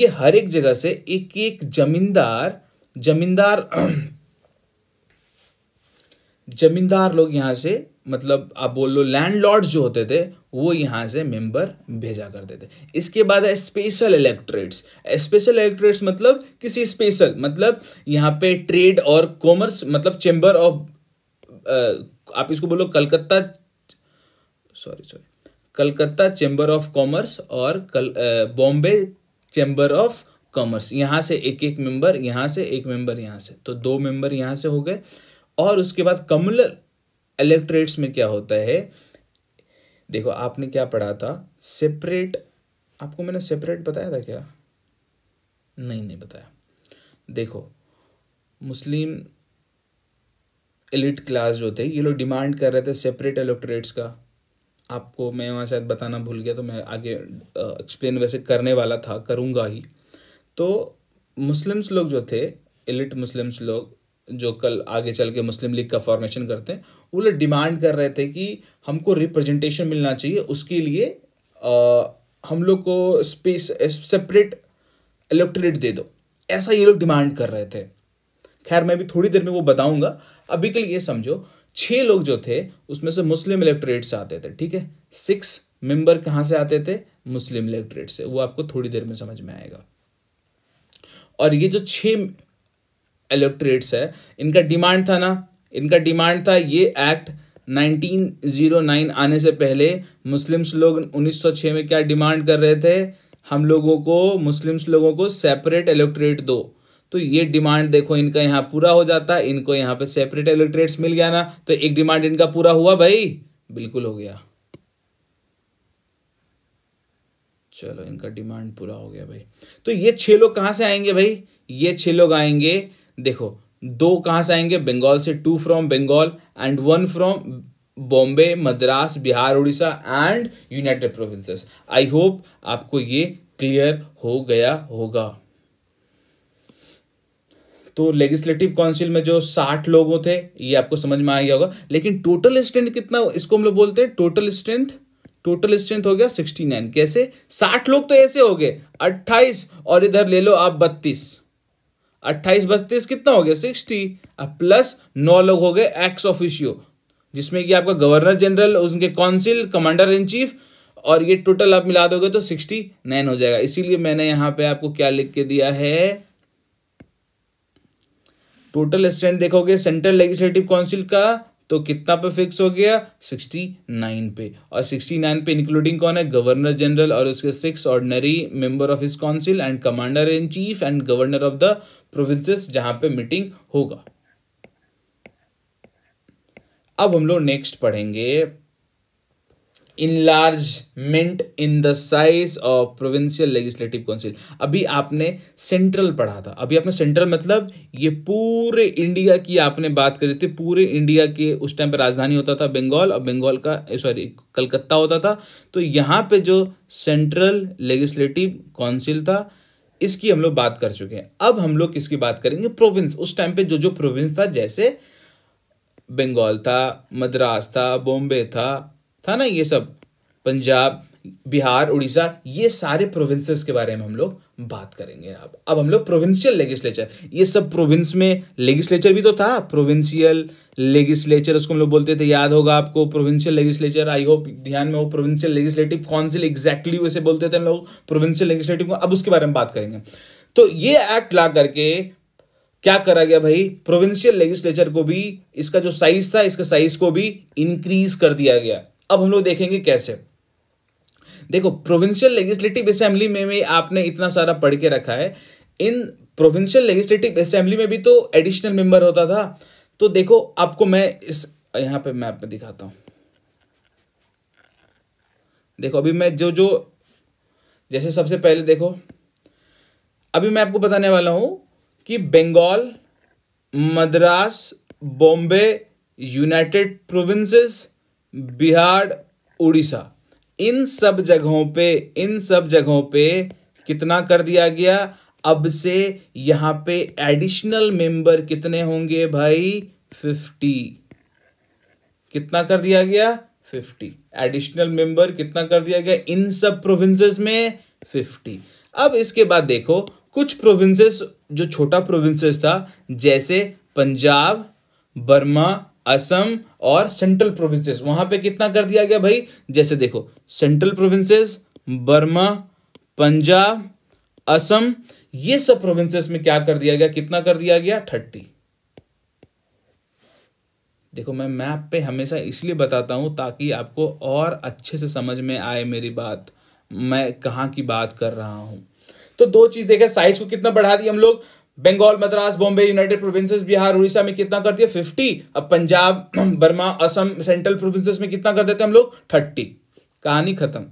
ये हर एक जगह से एक एक जमींदार जमींदार (clears throat) जमींदार लोग यहाँ से मतलब आप बोल लो लॉर्ड जो होते थे वो यहाँ से मेंबर भेजा करते थे इसके बाद है स्पेशल इलेक्ट्रेट्स स्पेशल इलेक्ट्रेट्स मतलब किसी स्पेशल मतलब यहाँ पे ट्रेड और कॉमर्स मतलब चेंबर ऑफ आप इसको बोलो Calcutta sorry sorry Calcutta chamber of commerce और कल बॉम्बे चेंबर ऑफ कॉमर्स यहाँ से एक एक मेंबर यहाँ से एक मेंबर यहाँ से तो दो मेंबर यहाँ से हो गए और उसके बाद कमल इलेक्ट्रेट्स में क्या होता है देखो आपने क्या पढ़ा था सेपरेट आपको मैंने सेपरेट बताया था क्या नहीं नहीं बताया देखो मुस्लिम एलिट क्लास जो थे ये लोग डिमांड कर रहे थे सेपरेट इलेक्ट्रेट्स का आपको मैं वहाँ शायद बताना भूल गया तो मैं आगे एक्सप्लेन वैसे करने वाला था करूँगा ही तो मुस्लिम्स लोग जो थे एलिट मुस्लिम्स लोग जो कल आगे चल के मुस्लिम लीग का फॉर्मेशन करते हैं वो लोग डिमांड कर रहे थे कि हमको रिप्रेजेंटेशन मिलना चाहिए उसके लिए आ, हम लोग को स्पेस सेपरेट इलेक्ट्रेट दे दो ऐसा ये लोग डिमांड कर रहे थे खैर मैं भी थोड़ी देर में वो बताऊंगा अभी के लिए ये समझो छः लोग जो थे उसमें से मुस्लिम इलेक्ट्रेट से आते थे ठीक है सिक्स मेंबर कहाँ से आते थे मुस्लिम इलेक्ट्रेट से वो आपको थोड़ी देर में समझ में आएगा और ये जो छः इलेक्ट्रेट्स है इनका डिमांड था ना इनका डिमांड था ये एक्ट 1909 आने से पहले मुस्लिम्स लोग 1906 में क्या डिमांड कर रहे थे हम लोगों को मुस्लिम्स लोगों को सेपरेट इलेक्ट्रेट दो तो ये डिमांड देखो इनका यहाँ पूरा हो जाता इनको यहाँ पे सेपरेट इलेक्ट्रेट्स मिल गया ना तो एक डिमांड इनका पूरा हुआ भाई बिल्कुल हो गया चलो इनका डिमांड पूरा हो गया भाई तो ये छह लोग कहाँ से आएंगे भाई ये छह लोग आएंगे देखो दो कहाँ से आएंगे बंगाल से two from Bengal and one from Bombay Madras Bihar Orissa and United Provinces I hope आपको ये क्लियर हो गया होगा तो लेजिस्लेटिव काउंसिल में जो साठ लोग थे ये आपको समझ में आ गया होगा लेकिन टोटल स्ट्रेंथ कितना इसको हम लोग बोलते हैं टोटल स्ट्रेंथ टोटल स्ट्रेंथ हो गया सिक्सटी नाइन कैसे साठ लोग तो ऐसे हो गए अट्ठाईस और इधर ले लो आप बत्तीस अट्ठाईस बत्तीस कितना हो गया सिक्सटी अब प्लस नौ लोग हो गए एक्स ऑफिशियो जिसमें कि आपका गवर्नर जनरल उनके काउंसिल कमांडर इन चीफ और ये टोटल आप मिला दोगे तो सिक्सटी नाइन हो जाएगा इसीलिए मैंने यहां पे आपको क्या लिख के दिया है टोटल स्टैंड देखोगे सेंट्रल लेजिस्लेटिव काउंसिल का तो कितना पे फिक्स हो गया 69 पे और 69 पे इंक्लूडिंग कौन है गवर्नर जनरल और उसके सिक्स ऑर्डनरी मेंबर ऑफ इस council and commander in chief and governor of the provinces जहां पे मीटिंग होगा अब हम लोग नेक्स्ट पढ़ेंगे enlargement in the size of provincial legislative council अभी आपने सेंट्रल पढ़ा था अभी आपने सेंट्रल मतलब ये पूरे इंडिया की आपने बात करी थी पूरे इंडिया के उस टाइम पे राजधानी होता था बंगाल और बंगाल का सॉरी कलकत्ता होता था तो यहाँ पे जो सेंट्रल लेजिस्लेटिव काउंसिल था इसकी हम लोग बात कर चुके हैं अब हम लोग किसकी बात करेंगे प्रोविंस उस टाइम पे जो जो प्रोविंस था जैसे बंगाल था मद्रास था बॉम्बे था था ना ये सब पंजाब बिहार उड़ीसा ये सारे प्रोविंसेस के बारे में हम लोग बात करेंगे अब अब हम लोग प्रोविंशियल लेगिस्लेचर ये सब प्रोविंस में लेगिस्लेचर भी तो था प्रोविंशियल लेगिस्लेचर उसको हम लोग बोलते थे याद होगा आपको प्रोविंशियल लेगिस्लेचर आई होप ध्यान में हो प्रोविंशियल लेजिस्लेटिव काउंसिल एग्जैक्टली वैसे बोलते थे हम लोग प्रोविंशियल लेगिस्लेटिव को अब उसके बारे में बात करेंगे तो ये एक्ट ला करके क्या करा गया भाई प्रोविंशियल लेगिस्लेचर को भी इसका जो साइज था इसका साइज को भी इंक्रीज कर दिया गया अब हम लोग देखेंगे कैसे देखो प्रोविंशियल लेजिस्लेटिव असेंबली में भी आपने इतना सारा पढ़ के रखा है इन प्रोविंशियल लेजिस्लेटिव असेंबली में भी तो एडिशनल मेंबर होता था तो देखो आपको मैं इस यहां पे मैप में दिखाता हूं देखो अभी मैं जो जो जैसे सबसे पहले देखो अभी मैं आपको बताने वाला हूं कि बंगाल मद्रास बॉम्बे यूनाइटेड प्रोविंसेस बिहार उड़ीसा इन सब जगहों पे इन सब जगहों पे कितना कर दिया गया अब से यहां पे एडिशनल मेंबर कितने होंगे भाई फिफ्टी कितना कर दिया गया फिफ्टी एडिशनल मेंबर कितना कर दिया गया इन सब प्रोविंसेस में फिफ्टी अब इसके बाद देखो कुछ प्रोविंसेस जो छोटा प्रोविंसेस था जैसे पंजाब बर्मा असम और सेंट्रल प्रोविंसेस वहां पे कितना कर दिया गया भाई जैसे देखो Central Provinces Burma Punjab Assam ये सब प्रोविंसेस में क्या कर दिया गया कितना कर दिया गया थर्टी देखो मैं मैप पे हमेशा इसलिए बताता हूं ताकि आपको और अच्छे से समझ में आए मेरी बात मैं कहा की बात कर रहा हूं तो दो चीज देखे साइज को कितना बढ़ा दिया हम लोग बंगाल मद्रास बॉम्बे यूनाइटेड प्रोविंसेस बिहार उड़ीसा में कितना कर है फिफ्टी अब Punjab (clears throat) Burma Assam central Provinces में कितना कर देते हैं हम लोग थर्टी कहानी खत्म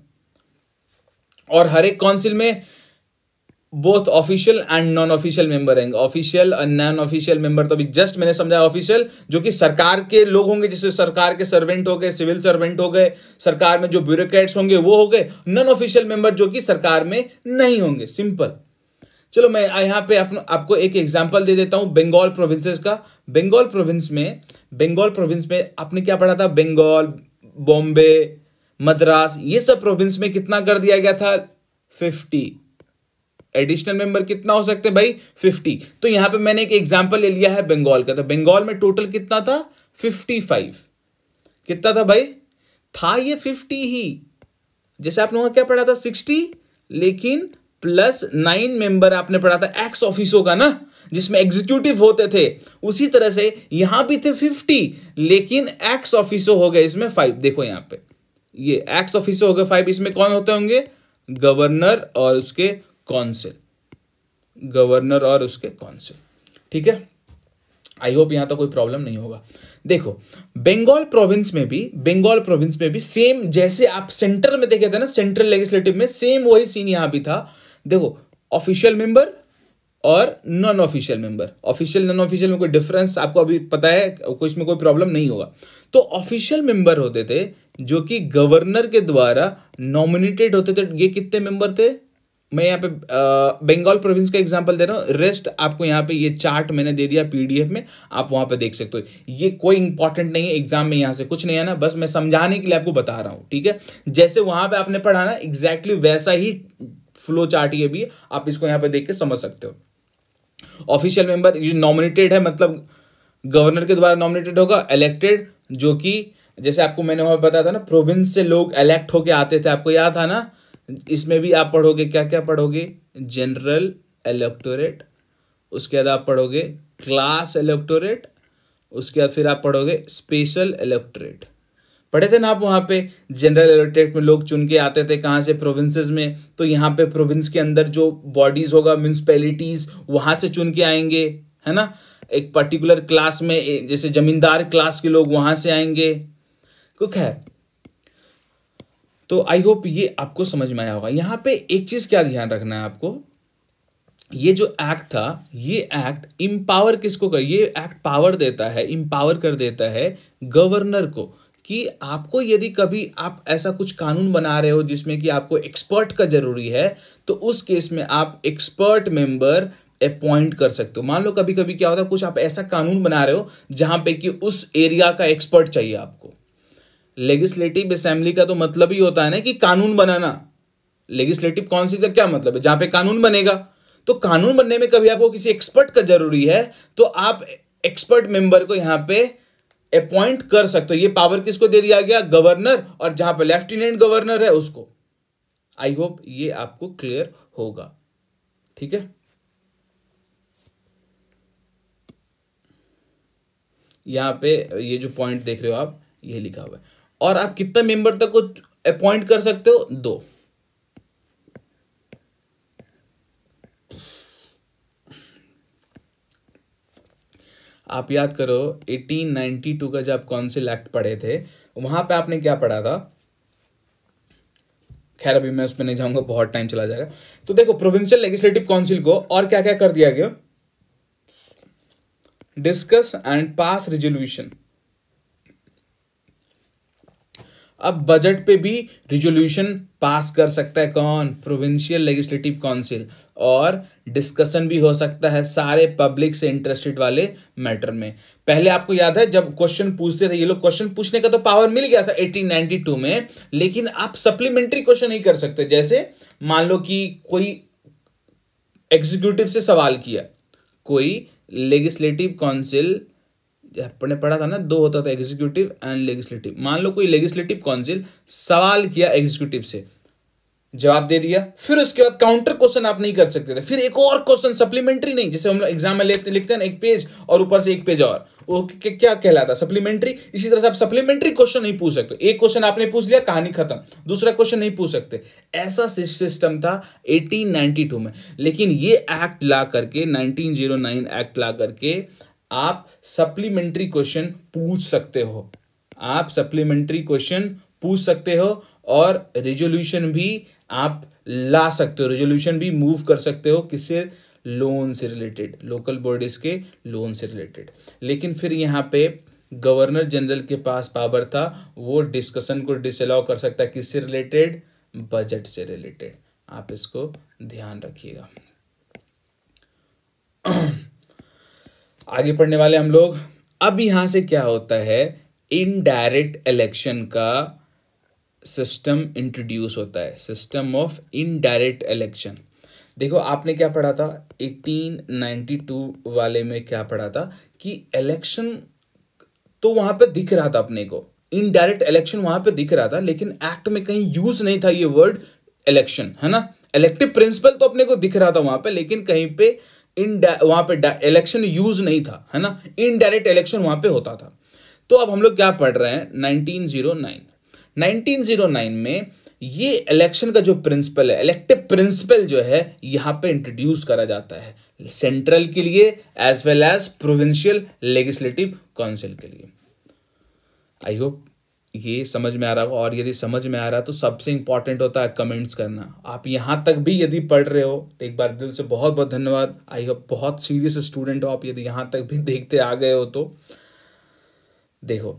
और हर एक काउंसिल में both official and non official member रहेंगे ऑफिशियल और नॉन ऑफिशियल मेंबर तो अभी जस्ट मैंने समझाया ऑफिशियल जो कि सरकार के लोग होंगे जैसे सरकार के सर्वेंट हो गए सिविल सर्वेंट हो गए सरकार में जो ब्यूरोक्रेट्स होंगे वो हो गए नॉन ऑफिशियल मेंबर जो कि सरकार में नहीं होंगे सिंपल चलो मैं यहाँ पे अपन आपको एक एग्जाम्पल दे देता हूँ बंगाल प्रोविंसेस का बंगाल प्रोविंस में बंगाल प्रोविंस में आपने क्या पढ़ा था बंगाल बॉम्बे मद्रास ये सब प्रोविंस में कितना कर दिया गया था फिफ्टी एडिशनल मेंबर कितना हो सकते भाई फिफ्टी तो यहां पे मैंने एक एग्जाम्पल ले लिया है बंगाल का तो बंगाल में टोटल कितना था फिफ्टी फाइव कितना था भाई था ये फिफ्टी ही जैसे आपने क्या पढ़ा था सिक्सटी लेकिन प्लस नाइन मेंबर आपने पढ़ा था एक्स ऑफिसो का ना जिसमें एग्जीक्यूटिव होते थे उसी तरह से यहां भी थे फिफ्टी लेकिन एक्स ऑफिसो हो गए इसमें फाइव देखो यहां पे ये एक्स ऑफिसो हो गए फाइव इसमें कौन होते होंगे गवर्नर और उसके कौंसिल गवर्नर और उसके कौंसिल ठीक है आई होप यहां तक तो कोई प्रॉब्लम नहीं होगा देखो बंगाल प्रोविंस में भी बंगाल प्रोविंस में भी सेम जैसे आप सेंटर में देखे थे ना सेंट्रल लेजिस्लेटिव में सेम वही सीन यहां भी था देखो ऑफिशियल मेंबर और non official member official non official में कोई डिफरेंस आपको अभी पता है कोई इसमें कोई प्रॉब्लम नहीं होगा तो ऑफिशियल मेंबर होते थे जो कि गवर्नर के द्वारा नॉमिनेटेड होते थे ये कितने मेंबर थे मैं यहाँ पे बंगाल प्रोविंस का एग्जांपल दे रहा हूँ रेस्ट आपको यहाँ पे ये चार्ट मैंने दे दिया पीडीएफ में आप वहाँ पे देख सकते हो ये कोई इंपॉर्टेंट नहीं है एग्जाम में यहाँ से कुछ नहीं है ना बस मैं समझाने के लिए आपको बता रहा हूँ ठीक है जैसे वहाँ पे आपने पढ़ा ना एग्जैक्टली वैसा ही फ्लो चार्ट ये भी आप इसको यहाँ पे देख के समझ सकते हो ऑफिशियल मेंबर ये नॉमिनेटेड है मतलब गवर्नर के द्वारा नॉमिनेटेड होगा इलेक्टेड जो कि जैसे आपको मैंने वहाँ बताया था ना प्रोविंस से लोग इलेक्ट होके आते थे आपको याद था ना इसमें भी आप पढ़ोगे क्या क्या पढ़ोगे जनरल इलेक्टोरेट उसके बाद आप पढ़ोगे क्लास इलेक्टोरेट उसके बाद फिर आप पढ़ोगे स्पेशल इलेक्टोरेट पढ़े थे ना आप वहाँ पे जनरल इलेक्ट्रेट में लोग चुन के आते थे कहाँ से प्रोविंसेस में तो यहाँ पे प्रोविंस के अंदर जो बॉडीज होगा म्यूनसिपैलिटीज वहाँ से चुन के आएंगे है ना एक पर्टिकुलर क्लास में जैसे जमींदार क्लास के लोग वहाँ से आएंगे तो खैर तो आई होप ये आपको समझ में आया होगा यहाँ पे एक चीज़ क्या ध्यान रखना है आपको ये जो एक्ट था ये एक्ट इम्पावर किसको कर ये एक्ट पावर देता है इम्पावर कर देता है गवर्नर को कि आपको यदि कभी आप ऐसा कुछ कानून बना रहे हो जिसमें कि आपको एक्सपर्ट का जरूरी है तो उस केस में आप एक्सपर्ट मेंबर अपॉइंट कर सकते हो मान लो कभी कभी क्या होता है कुछ आप ऐसा कानून बना रहे हो जहां पे कि उस एरिया का एक्सपर्ट चाहिए आपको लेजिस्लेटिव असेंबली का तो मतलब ही होता है ना कि कानून बनाना लेजिस्लेटिव काउंसिल का क्या मतलब है जहां पे कानून बनेगा तो कानून बनने में कभी आपको किसी एक्सपर्ट का जरूरी है तो आप एक्सपर्ट मेंबर को यहां पे अपॉइंट कर सकते हो ये पावर किसको दे दिया गया गवर्नर और जहां पर लेफ्टिनेंट गवर्नर है उसको आई होप ये आपको क्लियर होगा ठीक है यहां पे ये जो पॉइंट देख रहे हो आप ये लिखा हुआ है और आप कितना मेंबर तक को अपॉइंट कर सकते हो दो आप याद करो 1892 का जब काउंसिल एक्ट पढ़े थे वहां पे आपने क्या पढ़ा था खैर अभी मैं उसमें नहीं जाऊंगा बहुत टाइम चला जाएगा तो देखो प्रोविंशियल लेजिस्लेटिव काउंसिल को और क्या क्या कर दिया गया डिस्कस एंड पास रिजोल्यूशन अब बजट पे भी रिजोल्यूशन पास कर सकता है कौन प्रोविंशियल लेजिस्लेटिव काउंसिल और डिस्कशन भी हो सकता है सारे पब्लिक से इंटरेस्टेड वाले मैटर में पहले आपको याद है जब क्वेश्चन पूछते थे ये लोग क्वेश्चन पूछने का तो पावर मिल गया था 1892 में लेकिन आप सप्लीमेंट्री क्वेश्चन नहीं कर सकते जैसे मान लो कि कोई एग्जीक्यूटिव से सवाल किया कोई लेगिस्लेटिव काउंसिल अपने पढ़ा था ना दो होता था एग्जीक्यूटिव एंड लेगिस्लेटिव मान लो कोई लेजिस्लेटिव काउंसिल सवाल किया एग्जीक्यूटिव से जवाब दे दिया फिर उसके बाद काउंटर क्वेश्चन आप नहीं कर सकते थे फिर एक और क्वेश्चन सप्लीमेंट्री नहीं जैसे हम लोग एग्जाम में लेते लिखते हैं एक पेज और ऊपर से एक पेज और वो क्या कहलाता सप्लीमेंट्री इसी तरह से आप सप्लीमेंट्री क्वेश्चन नहीं पूछ सकते एक क्वेश्चन आपने पूछ लिया कहानी खत्म दूसरा क्वेश्चन नहीं पूछ सकते ऐसा सिस्टम था एटीन में लेकिन ये एक्ट ला करके नाइनटीन एक्ट oh ला करके आप सप्लीमेंट्री क्वेश्चन पूछ सकते हो आप सप्लीमेंट्री क्वेश्चन पूछ सकते हो और रेजोल्यूशन भी आप ला सकते हो रेजोल्यूशन भी मूव कर सकते हो किससे लोन से रिलेटेड लोकल बॉडीज के लोन से रिलेटेड लेकिन फिर यहाँ पे गवर्नर जनरल के पास पावर था वो डिस्कशन को डिसअलाउ कर सकता है किससे रिलेटेड बजट से रिलेटेड आप इसको ध्यान रखिएगा आगे पढ़ने वाले हम लोग अब यहां से क्या होता है इनडायरेक्ट इलेक्शन का सिस्टम इंट्रोड्यूस होता है सिस्टम ऑफ इनडायरेक्ट इलेक्शन देखो आपने क्या पढ़ा था 1892 वाले में क्या पढ़ा था कि इलेक्शन तो वहां पे दिख रहा था अपने को इनडायरेक्ट इलेक्शन वहां पे दिख रहा था लेकिन एक्ट में कहीं यूज नहीं था ये वर्ड इलेक्शन है ना इलेक्टिव प्रिंसिपल तो अपने को दिख रहा था वहां पर लेकिन कहीं पे इन वहां पे इलेक्शन यूज नहीं था है ना इनडायरेक्ट इलेक्शन वहां पे होता था तो अब हम लोग क्या पढ़ रहे हैं 1909 1909 में ये इलेक्शन का जो प्रिंसिपल है इलेक्टिव प्रिंसिपल जो है यहां पे इंट्रोड्यूस करा जाता है सेंट्रल के लिए as well as provincial legislative council के लिए आई होप ये समझ में आ रहा होगा और यदि समझ में आ रहा है तो सबसे इंपॉर्टेंट होता है कमेंट्स करना आप यहां तक भी यदि पढ़ रहे हो तो एक बार दिल से बहुत बहुत धन्यवाद आई होप बहुत सीरियस स्टूडेंट हो आप यदि यहां तक भी देखते आ गए हो तो देखो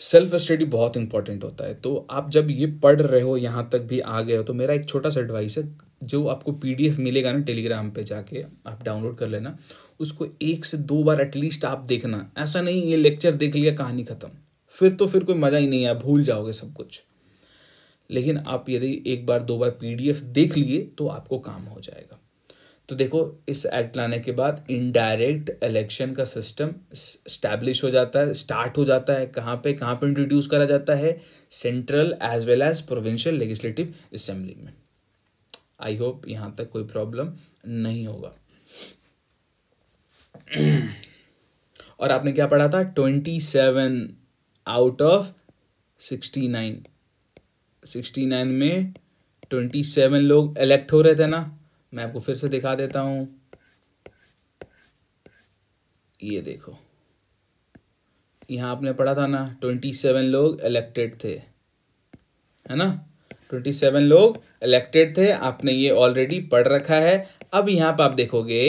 सेल्फ स्टडी बहुत इंपॉर्टेंट होता है तो आप जब ये पढ़ रहे हो यहाँ तक भी आ गए हो तो मेरा एक छोटा सा एडवाइस है जो आपको पीडीएफ मिलेगा ना टेलीग्राम पे जाके आप डाउनलोड कर लेना उसको एक से दो बार एटलीस्ट आप देखना ऐसा नहीं ये लेक्चर देख लिया कहानी ख़त्म फिर तो फिर कोई मज़ा ही नहीं है भूल जाओगे सब कुछ लेकिन आप यदि एक बार दो बार पीडीएफ देख लिए तो आपको काम हो जाएगा तो देखो इस एक्ट लाने के बाद इनडायरेक्ट इलेक्शन का सिस्टम स्टैब्लिश हो जाता है स्टार्ट हो जाता है कहाँ पे कहाँ पे इंट्रोड्यूस करा जाता है central as well as provincial legislative assembly में आई होप यहाँ तक कोई प्रॉब्लम नहीं होगा और आपने क्या पढ़ा था twenty seven out of sixty nine sixty nine में ट्वेंटी सेवन लोग इलेक्ट हो रहे थे ना मैं आपको फिर से दिखा देता हूँ ये देखो यहाँ आपने पढ़ा था ना ट्वेंटी सेवन लोग इलेक्टेड थे है ना ट्वेंटी सेवन लोग इलेक्टेड थे आपने ये ऑलरेडी पढ़ रखा है अब यहाँ पर आप देखोगे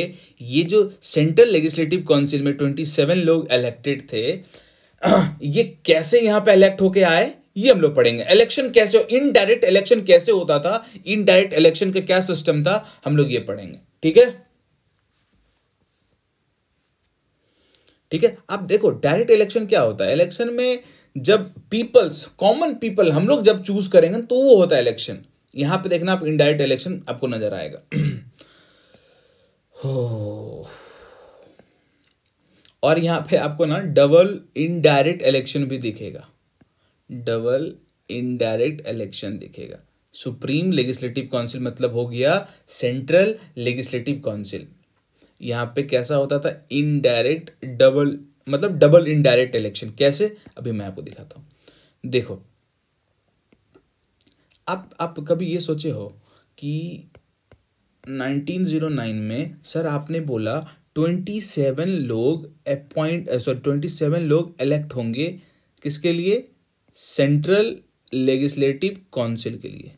ये जो सेंट्रल लेजिस्लेटिव काउंसिल में ट्वेंटी सेवन लोग इलेक्टेड थे (clears throat) ये कैसे यहाँ पे इलेक्ट होके आए ये हम लोग पढ़ेंगे इलेक्शन कैसे इनडायरेक्ट इलेक्शन कैसे होता था इनडायरेक्ट इलेक्शन का क्या सिस्टम था हम लोग ये पढ़ेंगे ठीक है ठीक है आप देखो डायरेक्ट इलेक्शन क्या होता है इलेक्शन में जब पीपल्स कॉमन पीपल हम लोग जब चूज करेंगे तो वो होता है इलेक्शन यहां पे देखना आप इनडायरेक्ट इलेक्शन आपको नजर आएगा हो (clears throat) और यहां पे आपको ना डबल इनडायरेक्ट इलेक्शन भी दिखेगा डबल इनडायरेक्ट इलेक्शन दिखेगा सुप्रीम लेजिस्लेटिव काउंसिल मतलब हो गया सेंट्रल लेजिस्लेटिव काउंसिल यहां पे कैसा होता था इनडायरेक्ट डबल मतलब डबल इनडायरेक्ट इलेक्शन कैसे अभी मैं आपको दिखाता हूं देखो आप आप कभी ये सोचे हो कि 1909 में सर आपने बोला 27 लोग अपॉइंट सॉरी 27 लोग इलेक्ट होंगे किसके लिए सेंट्रल लेजिस्लेटिव काउंसिल के लिए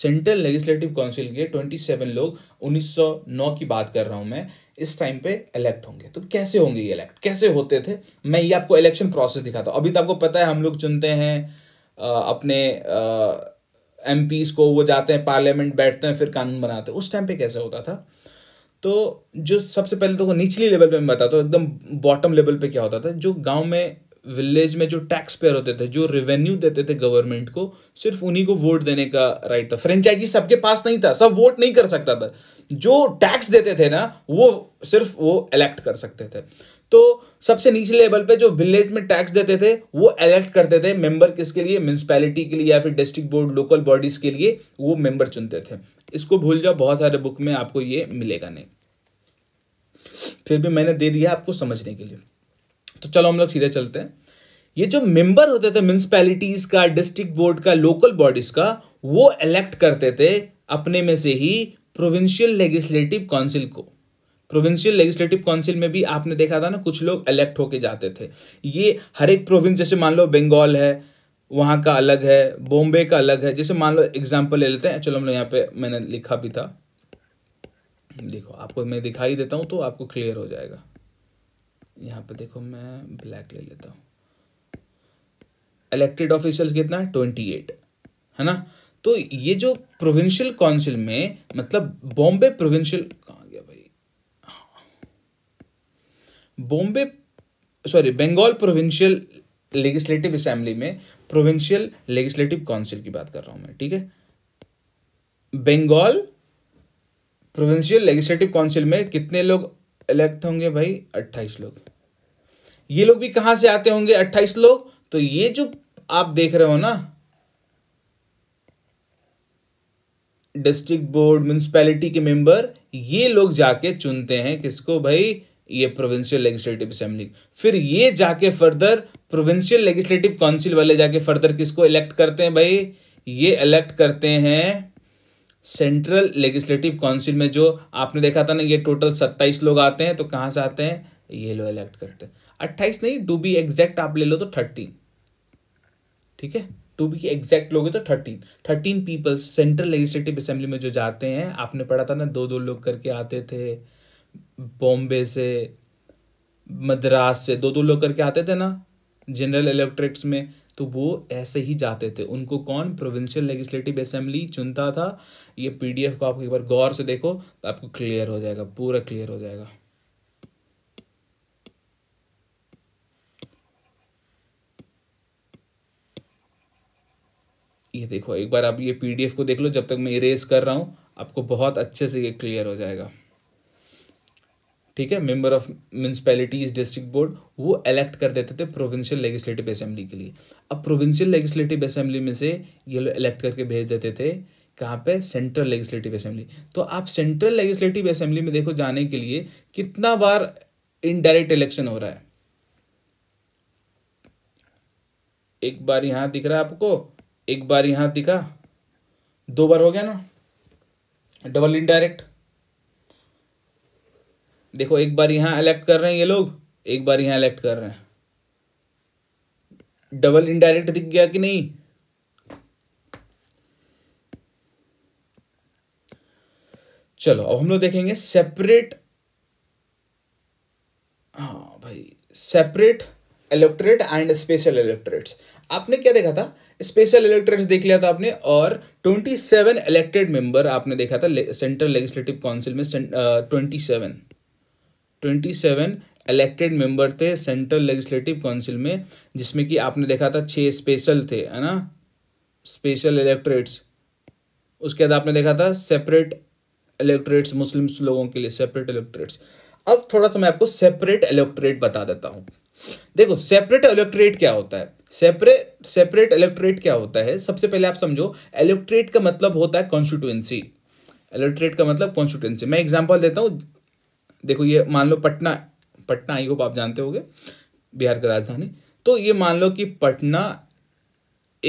सेंट्रल लेजिस्लेटिव काउंसिल के 27 लोग 1909 की बात कर रहा हूं मैं इस टाइम पे इलेक्ट होंगे तो कैसे होंगे ये इलेक्ट कैसे होते थे मैं ये आपको इलेक्शन प्रोसेस दिखाता हूँ अभी तो आपको पता है हम लोग चुनते हैं अपने एम को वो जाते हैं पार्लियामेंट बैठते हैं फिर कानून बनाते हैं उस टाइम पे कैसे होता था तो जो सबसे पहले तो निचली लेवल पे मैं बताता हूँ एकदम बॉटम लेवल पे क्या होता था जो गांव में विलेज में जो टैक्स पेयर होते थे जो रेवेन्यू देते थे गवर्नमेंट को सिर्फ उन्हीं को वोट देने का राइट था फ्रेंचाइजी सबके पास नहीं था सब वोट नहीं कर सकता था जो टैक्स देते थे ना वो सिर्फ वो इलेक्ट कर सकते थे तो सबसे नीचे लेवल पे जो विलेज में टैक्स देते थे वो इलेक्ट करते थे मेंबर किसके लिए म्यूनसिपैलिटी के लिए या फिर डिस्ट्रिक्ट बोर्ड लोकल बॉडीज के लिए वो मेंबर चुनते थे इसको भूल जाओ बहुत सारे बुक में आपको ये मिलेगा नहीं फिर भी मैंने दे दिया आपको समझने के लिए तो चलो हम लोग सीधे चलते हैं ये जो मेंबर होते थे म्यूनसिपैलिटीज का डिस्ट्रिक्ट बोर्ड का लोकल बॉडीज का वो इलेक्ट करते थे अपने में से ही प्रोविंशियल लेजिस्लेटिव काउंसिल को प्रोविंशियल लेजिस्लेटिव काउंसिल में भी आपने देखा था ना कुछ लोग इलेक्ट होके जाते थे ये हर एक प्रोविंस जैसे मान लो बंगाल है वहाँ का अलग है बॉम्बे का अलग है जैसे मान लो एग्जाम्पल ले लेते हैं चलो हम लोग यहाँ पे मैंने लिखा भी था देखो आपको मैं दिखाई देता हूँ तो आपको क्लियर हो जाएगा यहाँ पे देखो मैं ब्लैक ले लेता हूँ इलेक्टेड ऑफिसर्स कितना है ट्वेंटी एट है ना तो ये जो प्रोविंशियल काउंसिल में मतलब बॉम्बे प्रोविंशियल कहाँ गया भाई Bombay sorry Bengal provincial legislative assembly में प्रोविंशियल लेजिस्लेटिव काउंसिल की बात कर रहा हूं मैं ठीक है बंगाल प्रोविंशियल लेजिस्लेटिव काउंसिल में कितने लोग इलेक्ट होंगे भाई अट्ठाईस लोग ये लोग भी कहां से आते होंगे अट्ठाईस लोग तो ये जो आप देख रहे हो ना डिस्ट्रिक्ट बोर्ड म्यूनसिपैलिटी के मेंबर ये लोग जाके चुनते हैं किसको भाई ये प्रोविंशियल लेजिस्लेटिव असेंबली फिर ये जाके फर्दर प्रोविंशियल लेजिस्लेटिव काउंसिल वाले जाके फर्दर किसको इलेक्ट करते हैं भाई ये इलेक्ट करते हैं सेंट्रल लेजिस्लेटिव काउंसिल में जो आपने देखा था ना ये टोटल सत्ताईस लोग आते हैं तो कहां से आते हैं ये लोग इलेक्ट करते हैं अट्ठाईस नहीं टू बी एग्जैक्ट आप ले लो तो थर्टीन ठीक है टू बी एग्जैक्ट लोगे तो thirteen thirteen peoples central legislative assembly में जो जाते हैं आपने पढ़ा था ना दो दो लोग करके आते थे बॉम्बे से मद्रास से दो दो लोग करके आते थे ना जनरल इलेक्ट्रेट्स में तो वो ऐसे ही जाते थे उनको कौन प्रोविंशियल लेजिस्लेटिव असेंबली चुनता था ये पीडीएफ को आप एक बार गौर से देखो तो आपको क्लियर हो जाएगा पूरा क्लियर हो जाएगा ये देखो एक बार आप ये पीडीएफ को देख लो जब तक मैं इरेज कर रहा हूँ आपको बहुत अच्छे से ये क्लियर हो जाएगा ठीक है member of municipalities district board वो इलेक्ट कर देते थे प्रोविंशियल लेजिस्लेटिव असेंबली के लिए अब प्रोविंशियल लेजिस्लेटिव असेंबली में से ये लोग इलेक्ट करके भेज देते थे कहाँ पे सेंट्रल लेजिस्लेटिव असेंबली तो आप सेंट्रल लेजिस्लेटिव असेंबली में देखो जाने के लिए कितना बार इनडायरेक्ट इलेक्शन हो रहा है एक बार यहाँ दिख रहा है आपको एक बार यहां दिखा दो बार हो गया ना डबल इनडायरेक्ट देखो एक बार यहां इलेक्ट कर रहे हैं ये लोग एक बार यहां इलेक्ट कर रहे हैं डबल इनडायरेक्ट दिख गया कि नहीं चलो अब हम लोग देखेंगे सेपरेट हाँ भाई separate electorate and special electorate आपने क्या देखा था स्पेशल इलेक्ट्रेट देख लिया था आपने और 27 इलेक्टेड मेंबर आपने देखा था सेंट्रल लेजिस्लेटिव काउंसिल में twenty seven twenty seven elected member थे सेंट्रल लेजिस्लेटिव काउंसिल में जिसमें कि आपने देखा था छह स्पेशल थे है ना स्पेशल इलेक्ट्रेट्स उसके बाद आपने देखा था सेपरेट इलेक्ट्रेट्स मुस्लिम लोगों के लिए सेपरेट इलेक्ट्रेट्स अब थोड़ा सा मैं आपको सेपरेट इलेक्ट्रेट बता देता हूँ देखो सेपरेट इलेक्ट्रेट क्या होता है सेपरेट सेपरेट इलेक्ट्रेट क्या होता है सबसे पहले आप समझो इलेक्ट्रेट का मतलब होता है कॉन्स्टिट्यूएंसी इलेक्ट्रेट का मतलब कॉन्स्टिट्यूएंसी मैं एग्जाम्पल देता हूँ देखो ये मान लो पटना पटना आई होप आप जानते होंगे बिहार की राजधानी तो ये मान लो कि पटना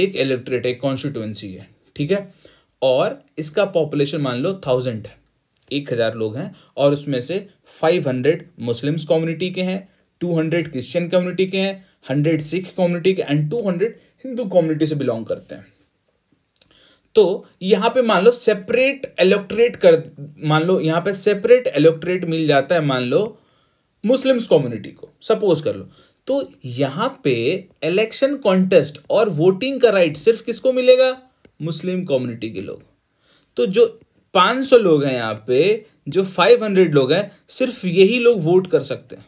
एक इलेक्ट्रेट एक कॉन्स्टिट्यूएंसी है ठीक है और इसका पॉपुलेशन मान लो थाउजेंड है एक हज़ार लोग हैं और उसमें से फाइव हंड्रेड मुस्लिम्स कम्युनिटी के हैं टू हंड्रेड क्रिश्चियन कम्युनिटी के हैं हंड्रेड सिख कम्युनिटी के and two hundred Hindu community से बिलोंग करते हैं तो यहाँ पे मान लो सेपरेट एलोक्ट्रेट कर मान लो यहाँ पे सेपरेट एलोक्ट्रेट मिल जाता है मान लो मुस्लिम्स कम्युनिटी को सपोज कर लो तो यहाँ पे इलेक्शन कॉन्टेस्ट और वोटिंग का राइट सिर्फ किसको मिलेगा मुस्लिम कम्युनिटी के लोग तो जो 500 लोग हैं यहाँ पे जो 500 लोग हैं सिर्फ यही लोग वोट कर सकते हैं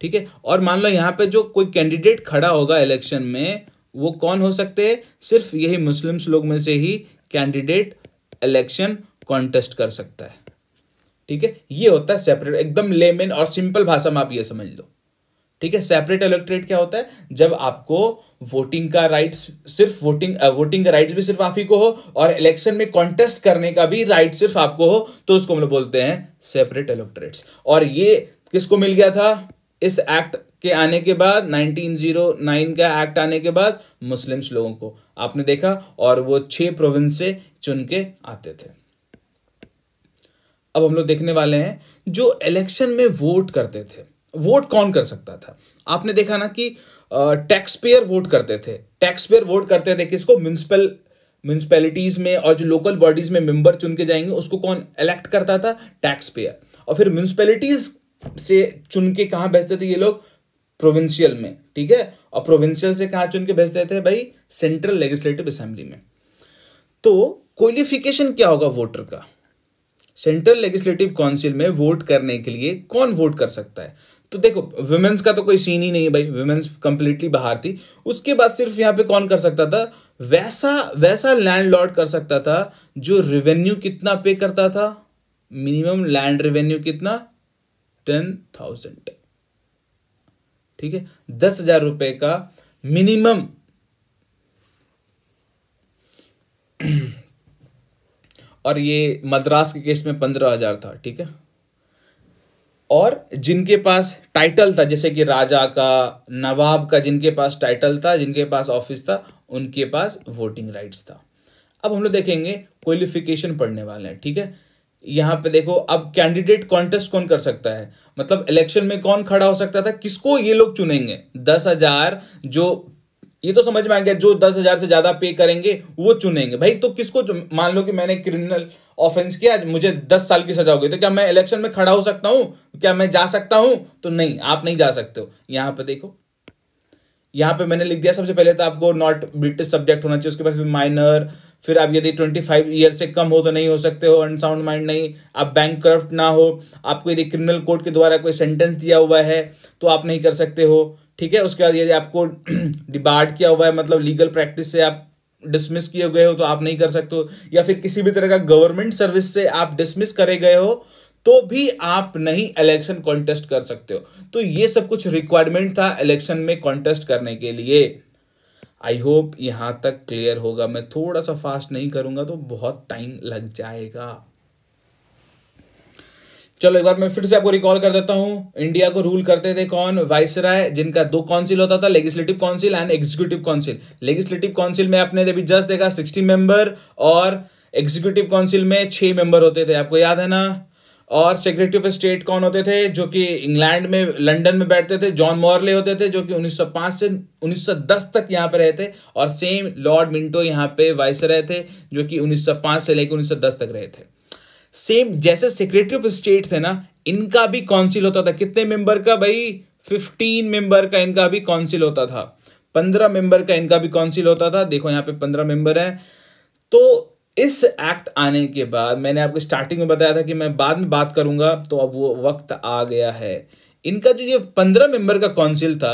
ठीक है और मान लो यहाँ पे जो कोई कैंडिडेट खड़ा होगा इलेक्शन में वो कौन हो सकते हैं सिर्फ यही मुस्लिम्स लोग में से ही कैंडिडेट इलेक्शन कॉन्टेस्ट कर सकता है ठीक है ये होता है सेपरेट एकदम लेमेन और सिंपल भाषा में आप ये समझ लो ठीक है सेपरेट इलेक्ट्रेट क्या होता है जब आपको वोटिंग का राइट्स सिर्फ वोटिंग वोटिंग का राइट्स भी सिर्फ आप ही को हो और इलेक्शन में कॉन्टेस्ट करने का भी राइट सिर्फ आपको हो तो उसको हम लोग बोलते हैं सेपरेट इलेक्ट्रेट्स और ये किसको मिल गया था इस एक्ट के आने के बाद 1909 का एक्ट आने के बाद मुस्लिम्स लोगों को आपने देखा और वो छह प्रोविंस से चुन के आते थे अब हम लोग देखने वाले हैं जो इलेक्शन में वोट करते थे वोट कौन कर सकता था आपने देखा ना कि टैक्स पेयर वोट करते थे टैक्स पेयर वोट करते थे किसको म्यूनसिपल म्यूनसिपैलिटीज में और जो लोकल बॉडीज में मेंबर चुन के जाएंगे उसको कौन इलेक्ट करता था टैक्स पेयर और फिर म्यूनसिपैलिटीज से चुन के कहाँ भेजते थे ये लोग प्रोविंशियल में ठीक है और प्रोविंशियल से कहाँ चुन के भेजते थे भाई सेंट्रल लेजिस्लेटिव असेंबली में तो क्वालिफिकेशन क्या होगा वोटर का सेंट्रल लेजिस्लेटिव काउंसिल में वोट करने के लिए कौन वोट कर सकता है तो देखो वुमेन्स का तो कोई सीन ही नहीं है भाई वुमेन्स कंप्लीटली बाहर थी उसके बाद सिर्फ यहाँ पे कौन कर सकता था वैसा वैसा लैंड लॉर्ड कर सकता था जो रेवेन्यू कितना पे करता था मिनिमम लैंड रेवेन्यू कितना टेन थाउजेंड ठीक है दस हजार रुपए का मिनिमम (clears throat) और ये मद्रास के केस में पंद्रह हजार था ठीक है और जिनके पास टाइटल था जैसे कि राजा का नवाब का जिनके पास टाइटल था जिनके पास ऑफिस था उनके पास वोटिंग राइट्स था अब हम लोग देखेंगे क्वालिफिकेशन पढ़ने वाले हैं ठीक है यहाँ पे देखो अब कैंडिडेट कॉन्टेस्ट कौन कर सकता है मतलब इलेक्शन में कौन खड़ा हो सकता था किसको ये लोग चुनेंगे दस हजार जो ये तो समझ में आ गया जो दस हजार से ज्यादा पे करेंगे वो चुनेंगे भाई तो किसको मान लो कि मैंने क्रिमिनल ऑफेंस किया मुझे दस साल की सजा हो गई तो क्या मैं इलेक्शन में खड़ा हो सकता हूं क्या मैं जा सकता हूं तो नहीं आप नहीं जा सकते हो यहां पर देखो यहां पर मैंने लिख दिया सबसे पहले तो आपको नॉट ब्रिटिश सब्जेक्ट होना चाहिए उसके बाद माइनर फिर आप यदि ट्वेंटी फाइव ईयर से कम हो तो नहीं हो सकते हो अनसाउंड माइंड नहीं आप बैंक करप्ट ना हो आपको यदि क्रिमिनल कोर्ट के द्वारा कोई सेंटेंस दिया हुआ है तो आप नहीं कर सकते हो ठीक है उसके बाद यदि आपको डिबार्ड (clears throat) किया हुआ है मतलब लीगल प्रैक्टिस से आप डिसमिस किए गए हो तो आप नहीं कर सकते हो या फिर किसी भी तरह का गवर्नमेंट सर्विस से आप डिसमिस करे गए हो तो भी आप नहीं इलेक्शन कॉन्टेस्ट कर सकते हो तो ये सब कुछ रिक्वायरमेंट था इलेक्शन में कॉन्टेस्ट करने के लिए आई होप यहाँ तक क्लियर होगा मैं थोड़ा सा फास्ट नहीं करूँगा तो बहुत टाइम लग जाएगा चलो एक बार मैं फिर से आपको रिकॉल कर देता हूँ इंडिया को रूल करते थे कौन वाइसराय जिनका दो काउंसिल होता था legislative council and executive council legislative council में आपने अभी जस्ट देखा सिक्सटी मेंबर और एग्जीक्यूटिव काउंसिल में छह मेंबर होते थे आपको याद है ना और सेक्रेटरी ऑफ स्टेट कौन होते थे जो कि इंग्लैंड में लंदन में बैठते थे जॉन मॉर्ले होते थे जो कि 1905 से 1910 तक यहाँ पर रहे थे और सेम लॉर्ड मिंटो यहाँ पे वाइस रहे थे जो कि 1905 से लेकर 1910 तक रहे थे सेम जैसे सेक्रेटरी ऑफ स्टेट थे ना इनका भी काउंसिल होता था कितने मेंबर का भाई फिफ्टीन मेंबर का इनका भी काउंसिल होता था पंद्रह मेंबर का इनका भी काउंसिल होता था देखो यहाँ पे पंद्रह मेंबर है तो इस एक्ट आने के बाद मैंने आपको स्टार्टिंग में बताया था कि मैं बाद में बात करूंगा तो अब वो वक्त आ गया है इनका जो ये पंद्रह मेंबर का काउंसिल था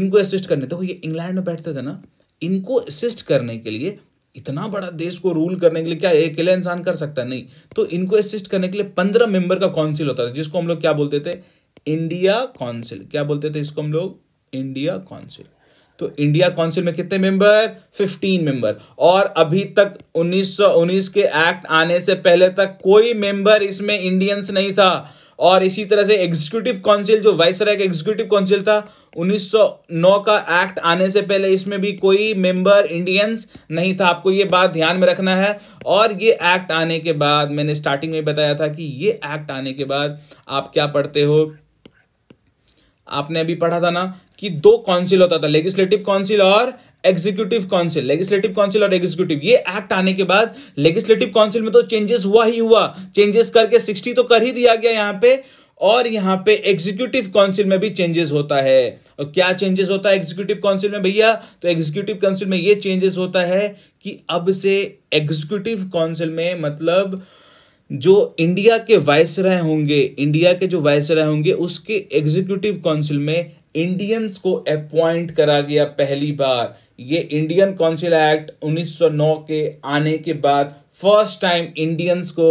इनको असिस्ट करने देखो तो ये इंग्लैंड में बैठते थे ना इनको असिस्ट करने के लिए इतना बड़ा देश को रूल करने के लिए क्या अकेला इंसान कर सकता नहीं तो इनको असिस्ट करने के लिए पंद्रह मेंबर का काउंसिल होता था जिसको हम लोग क्या बोलते थे इंडिया काउंसिल क्या बोलते थे इसको हम लोग इंडिया काउंसिल तो इंडिया काउंसिल में कितने मेंबर 15 मेंबर और अभी तक 1919 के एक्ट आने से पहले तक कोई मेंबर इसमें इंडियंस नहीं था और इसी तरह से एग्जीक्यूटिव काउंसिल जो वाइस का एग्जीक्यूटिव काउंसिल था 1909 का एक्ट आने से पहले इसमें भी कोई मेंबर इंडियंस नहीं था आपको ये बात ध्यान में रखना है और ये एक्ट आने के बाद मैंने स्टार्टिंग में बताया था कि ये एक्ट आने के बाद आप क्या पढ़ते हो आपने अभी पढ़ा था ना कि दो काउंसिल होता था लेजिस्लेटिव काउंसिल और एग्जीक्यूटिव काउंसिल लेजिस्लेटिव काउंसिल और एग्जीक्यूटिव ये एक्ट आने के बाद लेजिस्लेटिव काउंसिल में तो चेंजेस हुआ ही हुआ चेंजेस करके सिक्सटी तो कर ही दिया गया यहां पे और यहां पे एग्जीक्यूटिव काउंसिल में भी चेंजेस होता है और क्या चेंजेस होता है एग्जीक्यूटिव काउंसिल में भैया तो एग्जीक्यूटिव काउंसिल में ये चेंजेस होता है कि अब से एग्जीक्यूटिव काउंसिल में मतलब जो इंडिया के रहे होंगे इंडिया के जो रहे होंगे उसके एग्जीक्यूटिव काउंसिल में इंडियंस को अपॉइंट करा गया पहली बार ये इंडियन काउंसिल एक्ट 1909 के आने के बाद फर्स्ट टाइम इंडियंस को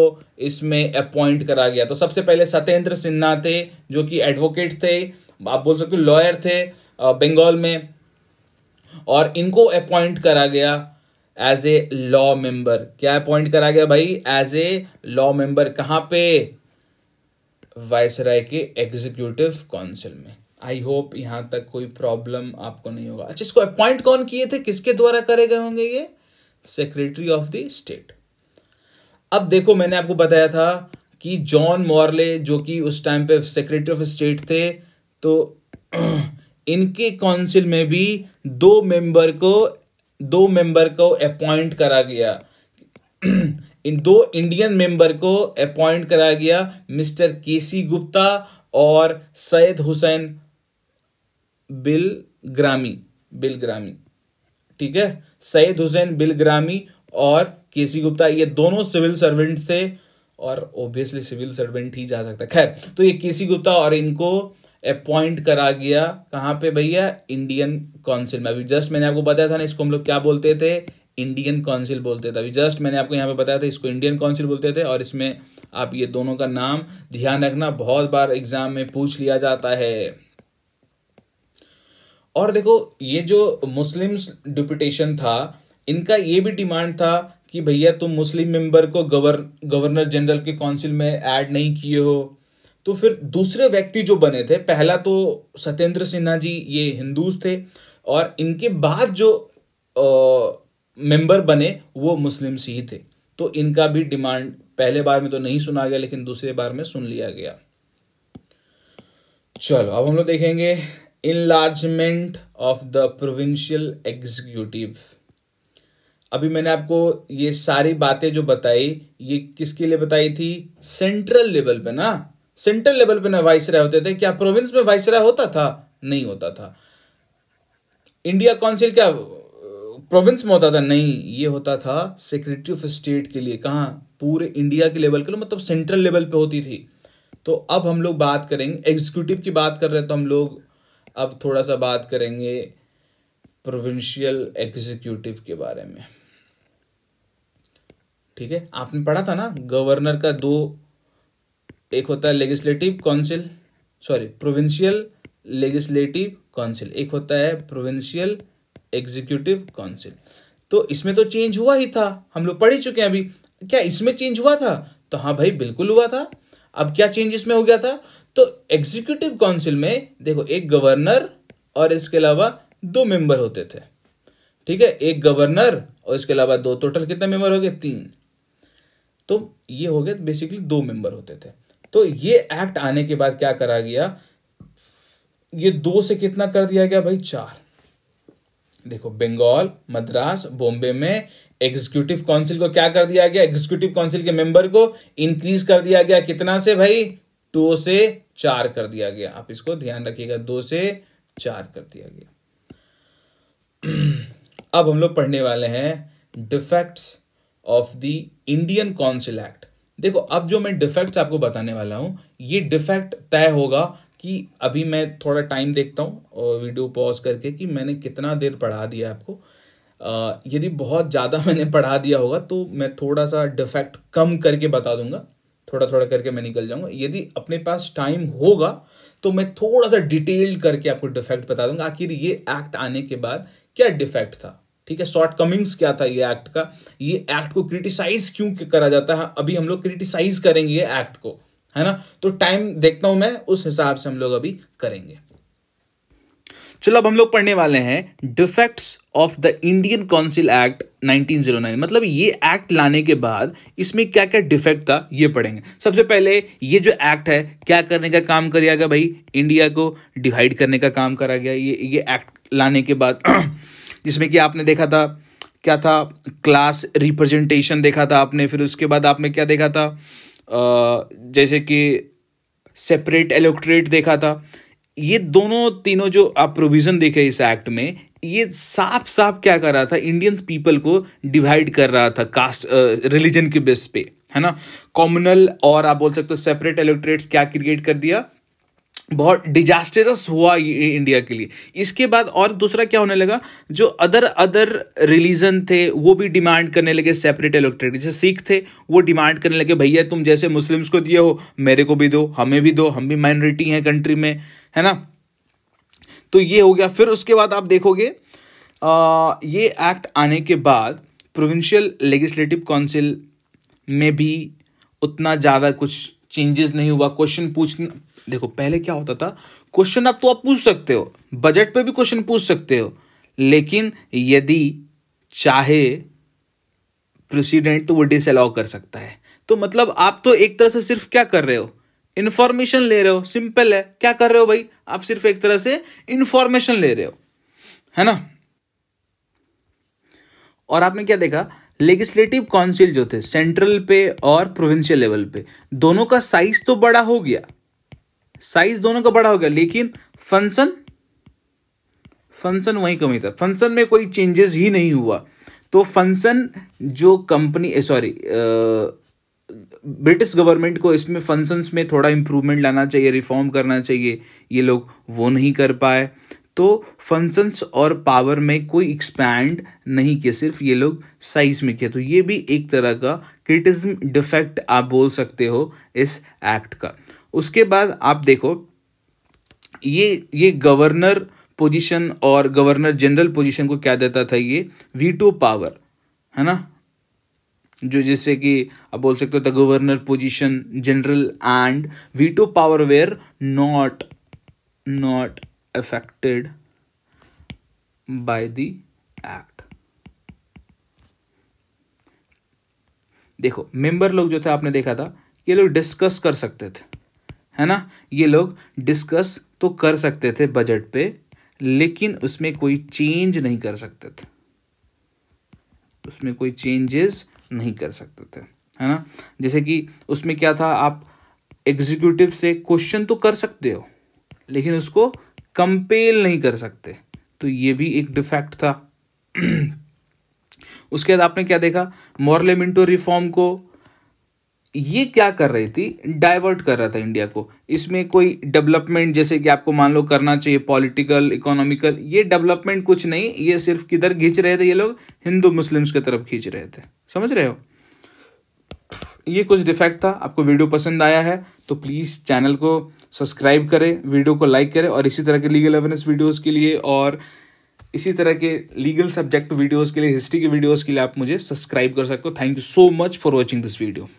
इसमें अपॉइंट करा गया तो सबसे पहले सत्येंद्र सिन्हा थे जो कि एडवोकेट थे आप बोल सकते हो लॉयर थे बंगाल में और इनको अपॉइंट करा गया एज ए लॉ मेंबर क्या अपॉइंट करा गया भाई एज ए लॉ मेंबर कहां पे वायसराय के एग्जीक्यूटिव काउंसिल में आई होप यहां तक कोई प्रॉब्लम आपको नहीं होगा अच्छा इसको अपॉइंट कौन किए थे किसके द्वारा करे गए होंगे ये सेक्रेटरी ऑफ द स्टेट अब देखो मैंने आपको बताया था कि जॉन मॉर्ले जो कि उस टाइम पे सेक्रेटरी ऑफ स्टेट थे तो (clears throat) इनके काउंसिल में भी दो मेंबर को दो मेंबर को अपॉइंट करा गया (clears throat) इन दो इंडियन मेंबर को अपॉइंट करा गया मिस्टर केसी गुप्ता और सैयद हुसैन बिल ग्रामी बिल ग्रामी ठीक है सईद हुसैन बिल ग्रामी और केसी गुप्ता ये दोनों सिविल सर्वेंट थे और ओब्वियसली सिविल सर्वेंट ही जा सकता खैर तो ये केसी गुप्ता और इनको अपॉइंट करा गया कहाँ पे भैया इंडियन काउंसिल में अभी जस्ट मैंने आपको बताया था ना इसको हम लोग क्या बोलते थे इंडियन काउंसिल बोलते थे अभी जस्ट मैंने आपको यहाँ पे बताया था इसको इंडियन काउंसिल बोलते थे और इसमें आप ये दोनों का नाम ध्यान रखना बहुत बार एग्जाम में पूछ लिया जाता है और देखो ये जो मुस्लिम्स डिपुटेशन था इनका ये भी डिमांड था कि भैया तुम मुस्लिम मेंबर को गवर गवर्नर जनरल के काउंसिल में ऐड नहीं किए हो तो फिर दूसरे व्यक्ति जो बने थे पहला तो सत्येंद्र सिन्हा जी ये हिंदूज थे और इनके बाद जो मेंबर बने वो मुस्लिम्स ही थे तो इनका भी डिमांड पहले बार में तो नहीं सुना गया लेकिन दूसरे बार में सुन लिया गया चलो अब हम लोग देखेंगे enlargement of the provincial executive अभी मैंने आपको ये सारी बातें जो बताई ये किसके लिए बताई थी सेंट्रल लेवल पे ना सेंट्रल लेवल पे ना वाइस राय होते थे क्या प्रोविंस में वाइस राय होता था नहीं होता था इंडिया काउंसिल क्या प्रोविंस में होता था नहीं ये होता था सेक्रेटरी ऑफ स्टेट के लिए कहा पूरे इंडिया के लेवल के लिए मतलब सेंट्रल लेवल पे होती थी तो अब हम लोग बात करेंगे एग्जीक्यूटिव की बात कर रहे हैं तो हम लोग अब थोड़ा सा बात करेंगे प्रोविंशियल एग्जीक्यूटिव के बारे में ठीक है आपने पढ़ा था ना गवर्नर का दो एक होता है legislative council sorry provincial legislative council एक होता है प्रोविंशियल एग्जीक्यूटिव काउंसिल तो इसमें तो चेंज हुआ ही था हम लोग पढ़ ही चुके हैं अभी क्या इसमें चेंज हुआ था तो हाँ भाई बिल्कुल हुआ था अब क्या चेंज इसमें हो गया था तो एग्जीक्यूटिव काउंसिल में देखो एक गवर्नर और इसके अलावा दो मेंबर होते थे ठीक है एक गवर्नर और इसके अलावा दो टोटल कितने मेंबर हो गए तीन तो ये हो गए बेसिकली दो मेंबर होते थे तो ये एक्ट आने के बाद क्या करा गया ये दो से कितना कर दिया गया भाई चार देखो बंगाल मद्रास बॉम्बे में एग्जीक्यूटिव काउंसिल को क्या कर दिया गया एग्जीक्यूटिव काउंसिल के मेंबर को इंक्रीज कर दिया गया कितना से भाई टू से चार कर दिया गया आप इसको ध्यान रखिएगा दो से चार कर दिया गया (clears throat) अब हम लोग पढ़ने वाले हैं defects of the Indian council act देखो अब जो मैं डिफेक्ट्स आपको बताने वाला हूं ये डिफेक्ट तय होगा कि अभी मैं थोड़ा टाइम देखता हूँ और वीडियो पॉज करके कि मैंने कितना देर पढ़ा दिया आपको यदि बहुत ज़्यादा (laughs) मैंने पढ़ा दिया होगा तो मैं थोड़ा सा डिफेक्ट कम करके बता दूंगा थोड़ा थोड़ा करके मैं निकल जाऊंगा यदि अपने पास टाइम होगा तो मैं थोड़ा सा डिटेल करके आपको डिफेक्ट बता दूंगा आखिर ये एक्ट आने के बाद क्या डिफेक्ट था ठीक है शॉर्ट कमिंग्स क्या था ये एक्ट का ये एक्ट को क्रिटिसाइज क्यों करा जाता है अभी हम लोग क्रिटिसाइज करेंगे ये एक्ट को है ना तो टाइम देखता हूं मैं उस हिसाब से हम लोग अभी करेंगे चलो अब हम लोग पढ़ने वाले हैं defects of the Indian council act 1909 मतलब ये एक्ट लाने के बाद इसमें क्या क्या डिफेक्ट था ये पढ़ेंगे सबसे पहले ये जो एक्ट है क्या करने का काम कर गया भाई इंडिया को डिवाइड करने का काम करा गया ये ये एक्ट लाने के बाद (clears throat) जिसमें कि आपने देखा था क्या था क्लास रिप्रेजेंटेशन देखा था आपने फिर उसके बाद आपने क्या देखा था आ, जैसे कि सेपरेट एलोक्ट्रेट देखा था ये दोनों तीनों जो आप प्रोविजन देखे इस एक्ट में ये साफ साफ क्या कर रहा था इंडियंस पीपल को डिवाइड कर रहा था कास्ट रिलीजन के बेस पे है ना कॉमनल और आप बोल सकते हो सेपरेट इलेक्ट्रेट्स क्या क्रिएट कर दिया बहुत डिजास्टरस हुआ इंडिया के लिए इसके बाद और दूसरा क्या होने लगा जो अदर अदर रिलीजन थे वो भी डिमांड करने लगे सेपरेट इलेक्ट्रेट जैसे सिख थे वो डिमांड करने लगे भैया तुम जैसे मुस्लिम्स को दिए हो मेरे को भी दो हमें भी दो हम भी माइनॉरिटी हैं कंट्री में है ना तो ये हो गया फिर उसके बाद आप देखोगे आ, ये एक्ट आने के बाद प्रोविंशियल लेजिस्लेटिव काउंसिल में भी उतना ज़्यादा कुछ चेंजेस नहीं हुआ क्वेश्चन पूछना देखो पहले क्या होता था क्वेश्चन आप तो आप पूछ सकते हो बजट पे भी क्वेश्चन पूछ सकते हो लेकिन यदि चाहे प्रेसिडेंट तो वो डिसअलाउ कर सकता है तो मतलब आप तो एक तरह से सिर्फ क्या कर रहे हो इन्फॉर्मेशन ले रहे हो सिंपल है क्या कर रहे हो भाई आप सिर्फ एक तरह से इंफॉर्मेशन ले रहे हो है ना और आपने क्या देखा लेजिस्लेटिव काउंसिल जो थे सेंट्रल पे और प्रोविंशियल लेवल पे दोनों का साइज तो बड़ा हो गया साइज दोनों का बड़ा हो गया लेकिन फंक्शन फंक्शन वही कमी था फंक्शन में कोई चेंजेस ही नहीं हुआ तो फंक्शन जो कंपनी सॉरी ब्रिटिश गवर्नमेंट को इसमें फंक्शंस में थोड़ा इम्प्रूवमेंट लाना चाहिए रिफॉर्म करना चाहिए ये लोग वो नहीं कर पाए तो फंक्शंस और पावर में कोई एक्सपैंड नहीं किया सिर्फ ये लोग साइज में किया तो ये भी एक तरह का क्रिटिज्म डिफेक्ट आप बोल सकते हो इस एक्ट का उसके बाद आप देखो ये ये गवर्नर पोजीशन और गवर्नर जनरल पोजीशन को क्या देता था ये वीटो पावर है ना जो जैसे कि आप बोल सकते हो the governor position general and veto power were not not affected by the act देखो मेंबर लोग जो थे आपने देखा था ये लोग डिस्कस कर सकते थे है ना ये लोग डिस्कस तो कर सकते थे बजट पे लेकिन उसमें कोई चेंज नहीं कर सकते थे उसमें कोई चेंजेस नहीं कर सकते थे है ना जैसे कि उसमें क्या था आप एग्जीक्यूटिव से क्वेश्चन तो कर सकते हो लेकिन उसको कंपेल नहीं कर सकते तो ये भी एक डिफेक्ट था (clears throat) उसके बाद आपने क्या देखा मॉर्लेमिंटो रिफॉर्म को ये क्या कर रही थी डाइवर्ट कर रहा था इंडिया को इसमें कोई डेवलपमेंट जैसे कि आपको मान लो करना चाहिए पॉलिटिकल इकोनॉमिकल ये डेवलपमेंट कुछ नहीं ये सिर्फ किधर खींच रहे थे ये लोग हिंदू मुस्लिम्स की तरफ खींच रहे थे समझ रहे हो ये कुछ डिफेक्ट था आपको वीडियो पसंद आया है तो प्लीज़ चैनल को सब्सक्राइब करें वीडियो को लाइक करें और इसी तरह के लीगल अवेयरनेस वीडियोस के लिए और इसी तरह के लीगल सब्जेक्ट वीडियोस के लिए हिस्ट्री के वीडियोस के लिए आप मुझे सब्सक्राइब कर सकते हो thank you so much for watching this video